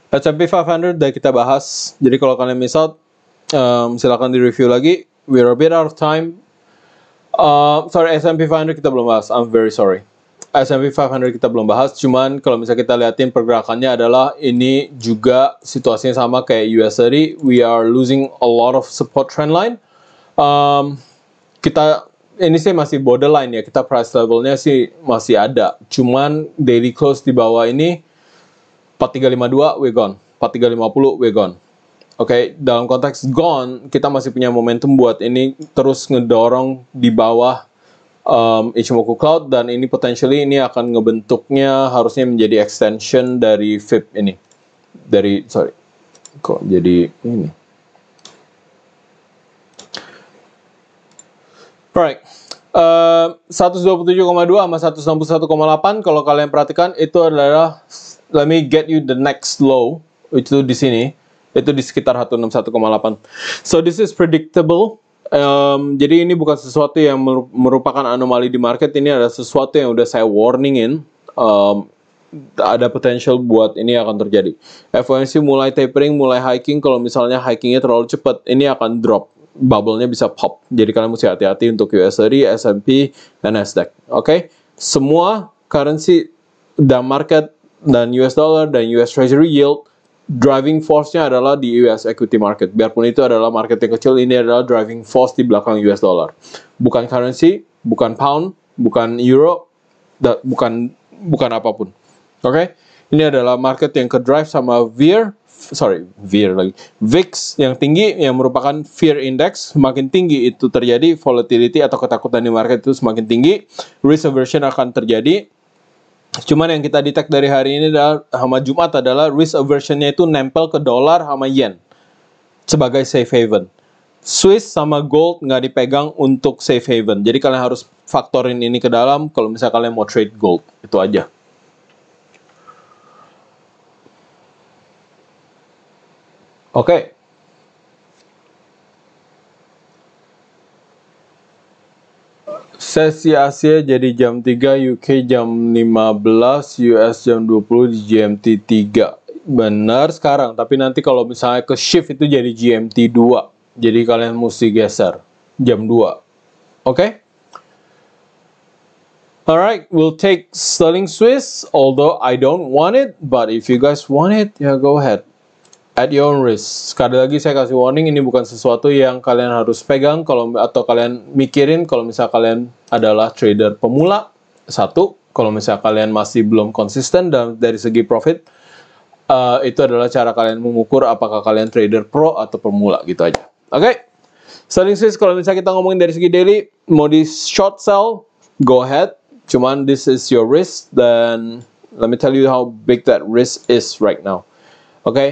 SMP 500 udah kita bahas. Jadi kalau kalian miss out, um, silakan di review lagi. We're a bit out of time. Uh, sorry SMP 500 kita belum bahas. I'm very sorry. S&P 500 kita belum bahas, cuman kalau misalnya kita lihatin pergerakannya adalah ini juga situasinya sama kayak US tadi, we are losing a lot of support trend line. Um, kita ini sih masih borderline ya, kita price levelnya sih masih ada, cuman daily close di bawah ini 4352 we gone, 4350 we gone. Oke, okay, dalam konteks gone, kita masih punya momentum buat ini terus ngedorong di bawah um, Ichimoku Cloud dan ini potentially ini akan ngebentuknya harusnya menjadi extension dari VIP ini. Dari sorry. Kok jadi ini? Alright. Um, uh, 127,2 sama 161,8 kalau kalian perhatikan itu adalah let me get you the next low itu di sini itu di sekitar 161,8. So this is predictable Um, jadi ini bukan sesuatu yang merupakan anomali di market. Ini ada sesuatu yang udah saya warningin. Um, ada potensial buat ini akan terjadi. FOMC mulai tapering, mulai hiking. Kalau misalnya hikingnya terlalu cepat, ini akan drop. Bubble-nya bisa pop. Jadi kalian mesti hati-hati untuk US dari S&P, dan Nasdaq. Oke, okay? semua currency dan market dan US dollar dan US Treasury yield driving force-nya adalah di US equity market. Biarpun itu adalah market yang kecil, ini adalah driving force di belakang US dollar. Bukan currency, bukan pound, bukan euro, bukan bukan apapun. Oke? Okay? Ini adalah market yang ke drive sama VIR, e sorry, VIR e lagi. VIX yang tinggi yang merupakan fear index, semakin tinggi itu terjadi volatility atau ketakutan di market itu semakin tinggi, risk aversion akan terjadi, Cuman yang kita detect dari hari ini adalah sama Jumat adalah risk aversionnya itu nempel ke dolar sama yen sebagai safe haven. Swiss sama gold nggak dipegang untuk safe haven. Jadi kalian harus faktorin ini ke dalam kalau misalnya kalian mau trade gold. Itu aja. Oke. Okay. Sesi Asia jadi jam 3 UK jam 15 US jam 20 di GMT 3 benar sekarang tapi nanti kalau misalnya ke shift itu jadi GMT 2 jadi kalian mesti geser jam 2 oke okay? Alright, we'll take Sterling Swiss, although I don't want it, but if you guys want it, yeah, go ahead. At your own risk. Sekali lagi saya kasih warning ini bukan sesuatu yang kalian harus pegang kalau atau kalian mikirin kalau misal kalian adalah trader pemula. Satu, kalau misal kalian masih belum konsisten dan dari segi profit uh, itu adalah cara kalian mengukur apakah kalian trader pro atau pemula gitu aja. Oke. Okay? Selling sales kalau misalnya kita ngomongin dari segi daily mau di short sell go ahead cuman this is your risk dan let me tell you how big that risk is right now. Oke. Okay?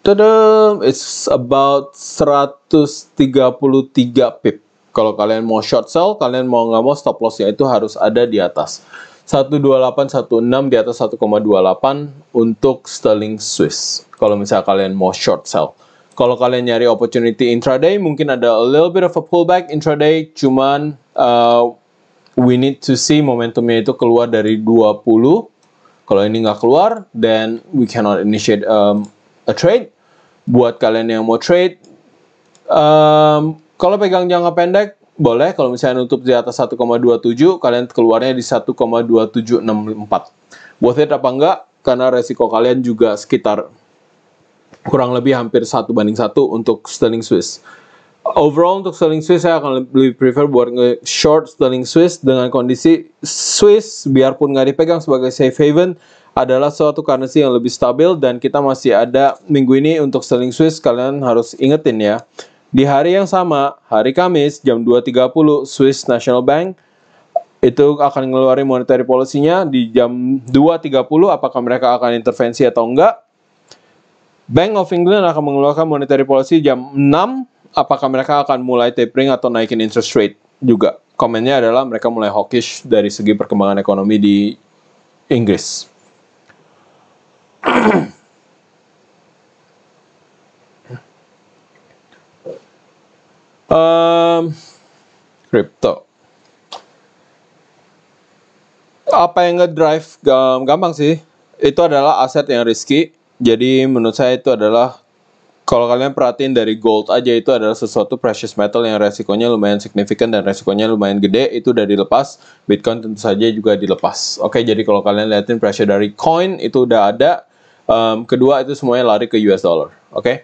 Tadam, it's about 133 pip. Kalau kalian mau short sell, kalian mau nggak mau stop lossnya itu harus ada di atas 12816 di atas 1,28 untuk sterling Swiss. Kalau misalnya kalian mau short sell. Kalau kalian nyari opportunity intraday, mungkin ada a little bit of a pullback intraday, cuman uh, we need to see momentumnya itu keluar dari 20. Kalau ini nggak keluar, then we cannot initiate um, a trade. Buat kalian yang mau trade, um, kalau pegang jangka pendek, boleh. Kalau misalnya nutup di atas 1,27, kalian keluarnya di 1,2764. Buat it apa enggak? Karena resiko kalian juga sekitar kurang lebih hampir satu banding satu untuk sterling Swiss. Overall untuk sterling Swiss saya akan lebih prefer buat short sterling Swiss dengan kondisi Swiss biarpun nggak dipegang sebagai safe haven adalah suatu currency yang lebih stabil dan kita masih ada minggu ini untuk selling Swiss kalian harus ingetin ya. Di hari yang sama, hari Kamis jam 2.30 Swiss National Bank itu akan ngeluarin monetary policy-nya di jam 2.30 apakah mereka akan intervensi atau enggak. Bank of England akan mengeluarkan monetary policy jam 6 apakah mereka akan mulai tapering atau naikin interest rate juga. Komennya adalah mereka mulai hawkish dari segi perkembangan ekonomi di Inggris um, crypto. Apa yang ngedrive gampang sih? Itu adalah aset yang risky. Jadi menurut saya itu adalah kalau kalian perhatiin dari gold aja itu adalah sesuatu precious metal yang resikonya lumayan signifikan dan resikonya lumayan gede itu udah dilepas Bitcoin tentu saja juga dilepas oke jadi kalau kalian liatin pressure dari coin itu udah ada Um, kedua itu semuanya lari ke US dollar, oke? Okay?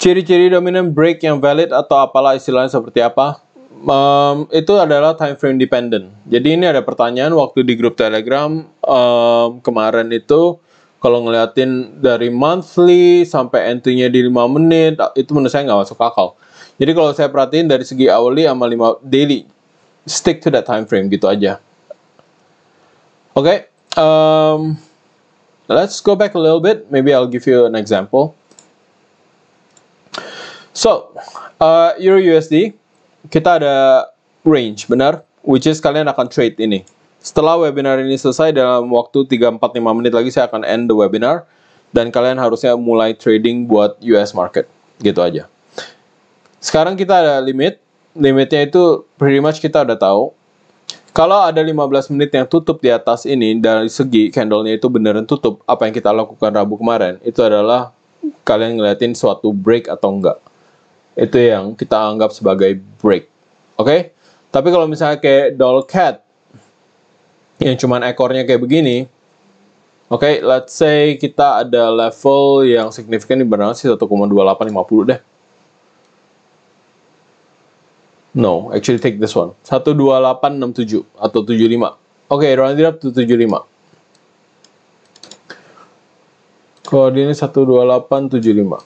Ciri-ciri dominant break yang valid atau apalah istilahnya seperti apa? Um, itu adalah time frame dependent. Jadi ini ada pertanyaan waktu di grup Telegram um, kemarin itu kalau ngeliatin dari monthly sampai entry-nya di lima menit, itu menurut saya nggak masuk akal. Jadi kalau saya perhatiin dari segi hourly sama lima daily, stick to that time frame gitu aja. Okay, um, let's go back a little bit. Maybe I'll give you an example. So, uh, Euro USD, kita ada range, benar? Which is kalian akan trade ini. Setelah webinar ini selesai dalam waktu 3-4-5 menit lagi saya akan end the webinar. Dan kalian harusnya mulai trading buat US market. Gitu aja. Sekarang kita ada limit. Limitnya itu pretty much kita udah tahu. Kalau ada 15 menit yang tutup di atas ini dari segi candlenya itu beneran tutup, apa yang kita lakukan Rabu kemarin itu adalah kalian ngeliatin suatu break atau enggak. Itu yang kita anggap sebagai break. Oke? Okay? Tapi kalau misalnya kayak doll cat yang cuman ekornya kayak begini, oke, okay, let's say kita ada level yang signifikan di berapa sih 1,2850 deh. No, actually take this one. 12867 atau 75. Oke, okay, round it up to 75. Koordinat 12875.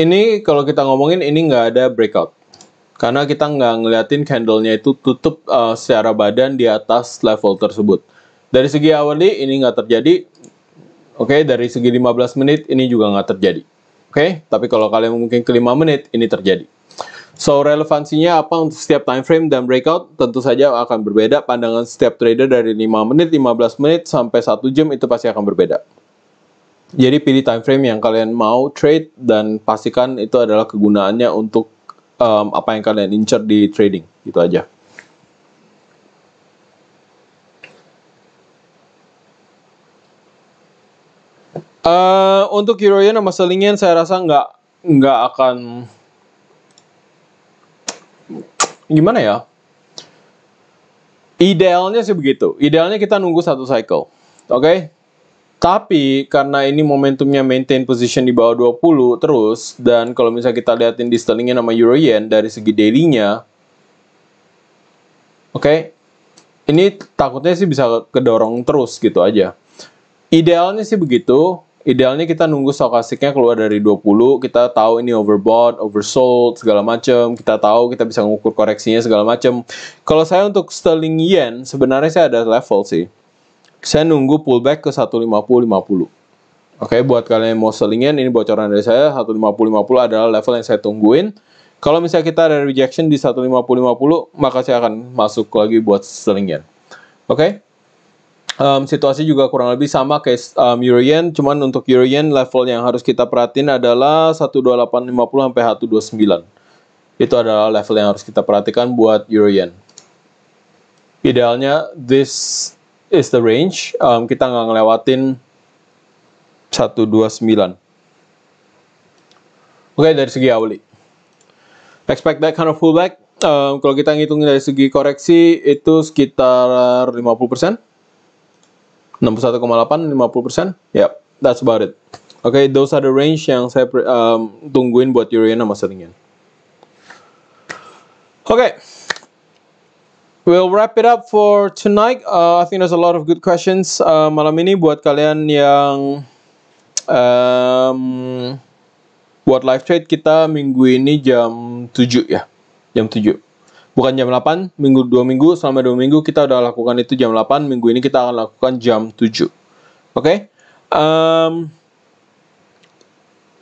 Ini kalau kita ngomongin ini nggak ada breakout. Karena kita nggak ngeliatin candlenya itu tutup uh, secara badan di atas level tersebut. Dari segi hourly ini nggak terjadi. Oke, okay, dari segi 15 menit ini juga nggak terjadi. Oke, okay? tapi kalau kalian mungkin ke 5 menit ini terjadi. So, relevansinya apa untuk setiap time frame dan breakout? Tentu saja akan berbeda. Pandangan setiap trader dari 5 menit, 15 menit, sampai 1 jam itu pasti akan berbeda. Jadi, pilih time frame yang kalian mau trade dan pastikan itu adalah kegunaannya untuk um, apa yang kalian incer di trading. Itu aja. Uh, untuk Euroyen sama Selingen saya rasa nggak nggak akan gimana ya? Idealnya sih begitu. Idealnya kita nunggu satu cycle. Oke? Okay? Tapi karena ini momentumnya maintain position di bawah 20 terus dan kalau misalnya kita liatin di sterlingnya nama euro yen dari segi daily-nya Oke. Okay? Ini takutnya sih bisa kedorong terus gitu aja. Idealnya sih begitu, idealnya kita nunggu stokastiknya keluar dari 20, kita tahu ini overbought, oversold, segala macam, kita tahu kita bisa mengukur koreksinya segala macam. Kalau saya untuk sterling yen sebenarnya saya ada level sih. Saya nunggu pullback ke 150 50. Oke, buat kalian yang mau sterling yen ini bocoran dari saya 150 50 adalah level yang saya tungguin. Kalau misalnya kita ada rejection di 150 50, maka saya akan masuk lagi buat sterling yen. Oke? um, situasi juga kurang lebih sama kayak um, Euro cuman untuk Euro level yang harus kita perhatiin adalah 12850 sampai 129. Itu adalah level yang harus kita perhatikan buat Euro Idealnya this is the range, um, kita nggak ngelewatin 129. Oke, okay, dari segi awli, Expect that kind of pullback. Um, kalau kita ngitung dari segi koreksi itu sekitar 50%. 61,8 50 persen yep that's about it oke okay, those are the range yang saya um, tungguin buat Urian sama Sterling oke okay. We'll wrap it up for tonight. Uh, I think there's a lot of good questions uh, malam ini buat kalian yang um, buat live trade kita minggu ini jam 7 ya. Jam 7 bukan jam 8 minggu 2 minggu selama 2 minggu kita udah lakukan itu jam 8 minggu ini kita akan lakukan jam 7 oke okay? um,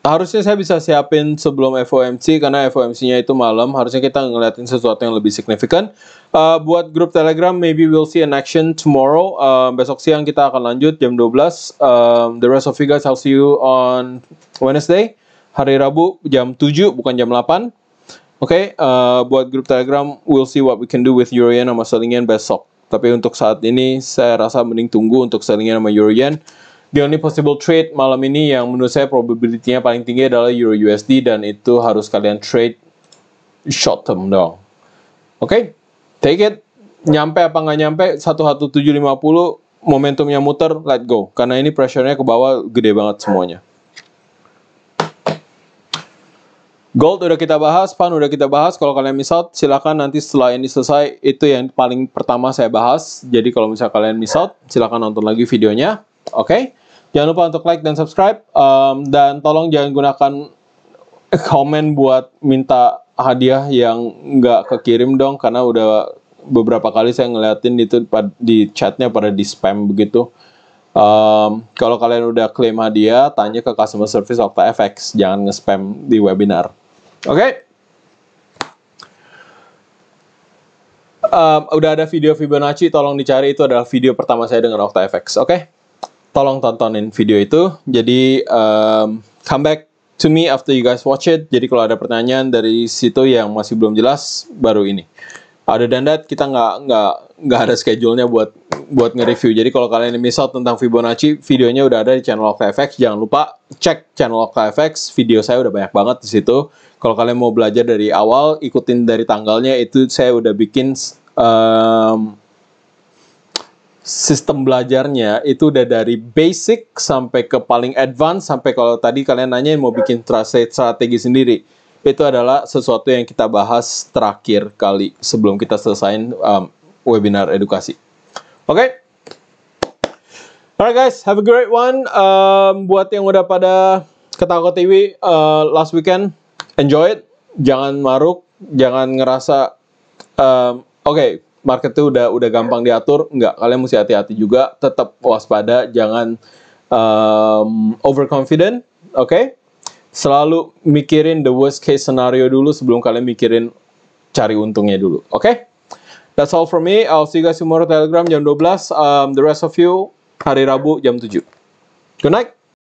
harusnya saya bisa siapin sebelum FOMC karena FOMC-nya itu malam. Harusnya kita ngeliatin sesuatu yang lebih signifikan. Uh, buat grup Telegram, maybe we'll see an action tomorrow. Uh, besok siang kita akan lanjut jam 12. Um, the rest of you guys, I'll see you on Wednesday. Hari Rabu jam 7, bukan jam 8. Oke, okay, uh, eh, buat grup Telegram, we'll see what we can do with Euro sama Selingan besok. Tapi untuk saat ini, saya rasa mending tunggu untuk Selingan sama Euro Yen. The only possible trade malam ini yang menurut saya probability-nya paling tinggi adalah Euro USD dan itu harus kalian trade short term dong. Oke, okay? take it. Nyampe apa nggak nyampe, 11750 momentumnya muter, let go. Karena ini pressure-nya ke bawah gede banget semuanya. Gold udah kita bahas, Pan udah kita bahas. Kalau kalian miss out, silakan nanti setelah ini selesai itu yang paling pertama saya bahas. Jadi kalau misal kalian miss out, silakan nonton lagi videonya. Oke? Okay? Jangan lupa untuk like dan subscribe um, dan tolong jangan gunakan komen buat minta hadiah yang nggak kekirim dong karena udah beberapa kali saya ngeliatin itu di chatnya pada di spam begitu. Um, kalau kalian udah klaim hadiah, tanya ke customer service Octa FX, jangan nge-spam di webinar. Oke. Okay. Uh, udah ada video Fibonacci, tolong dicari itu adalah video pertama saya dengan OctaFX. Oke, okay? tolong tontonin video itu. Jadi um, come back to me after you guys watch it. Jadi kalau ada pertanyaan dari situ yang masih belum jelas, baru ini. Ada dan that kita nggak nggak nggak ada schedule-nya buat buat nge-review. Jadi kalau kalian miss out tentang Fibonacci, videonya udah ada di channel OctaFX. Jangan lupa cek channel OctaFX, video saya udah banyak banget di situ kalau kalian mau belajar dari awal, ikutin dari tanggalnya itu saya udah bikin um, sistem belajarnya itu udah dari basic sampai ke paling advance sampai kalau tadi kalian nanya mau bikin strategi sendiri itu adalah sesuatu yang kita bahas terakhir kali sebelum kita selesai um, webinar edukasi. Oke. Okay? Alright guys, have a great one. Um, buat yang udah pada ketawa TV uh, eh, last weekend, enjoy it jangan maruk jangan ngerasa um, oke okay, market itu udah udah gampang diatur nggak kalian mesti hati-hati juga tetap waspada jangan um, overconfident oke okay? selalu mikirin the worst case scenario dulu sebelum kalian mikirin cari untungnya dulu oke okay? That's all for me. I'll see you guys tomorrow Telegram jam 12. Um, the rest of you hari Rabu jam 7. Good night.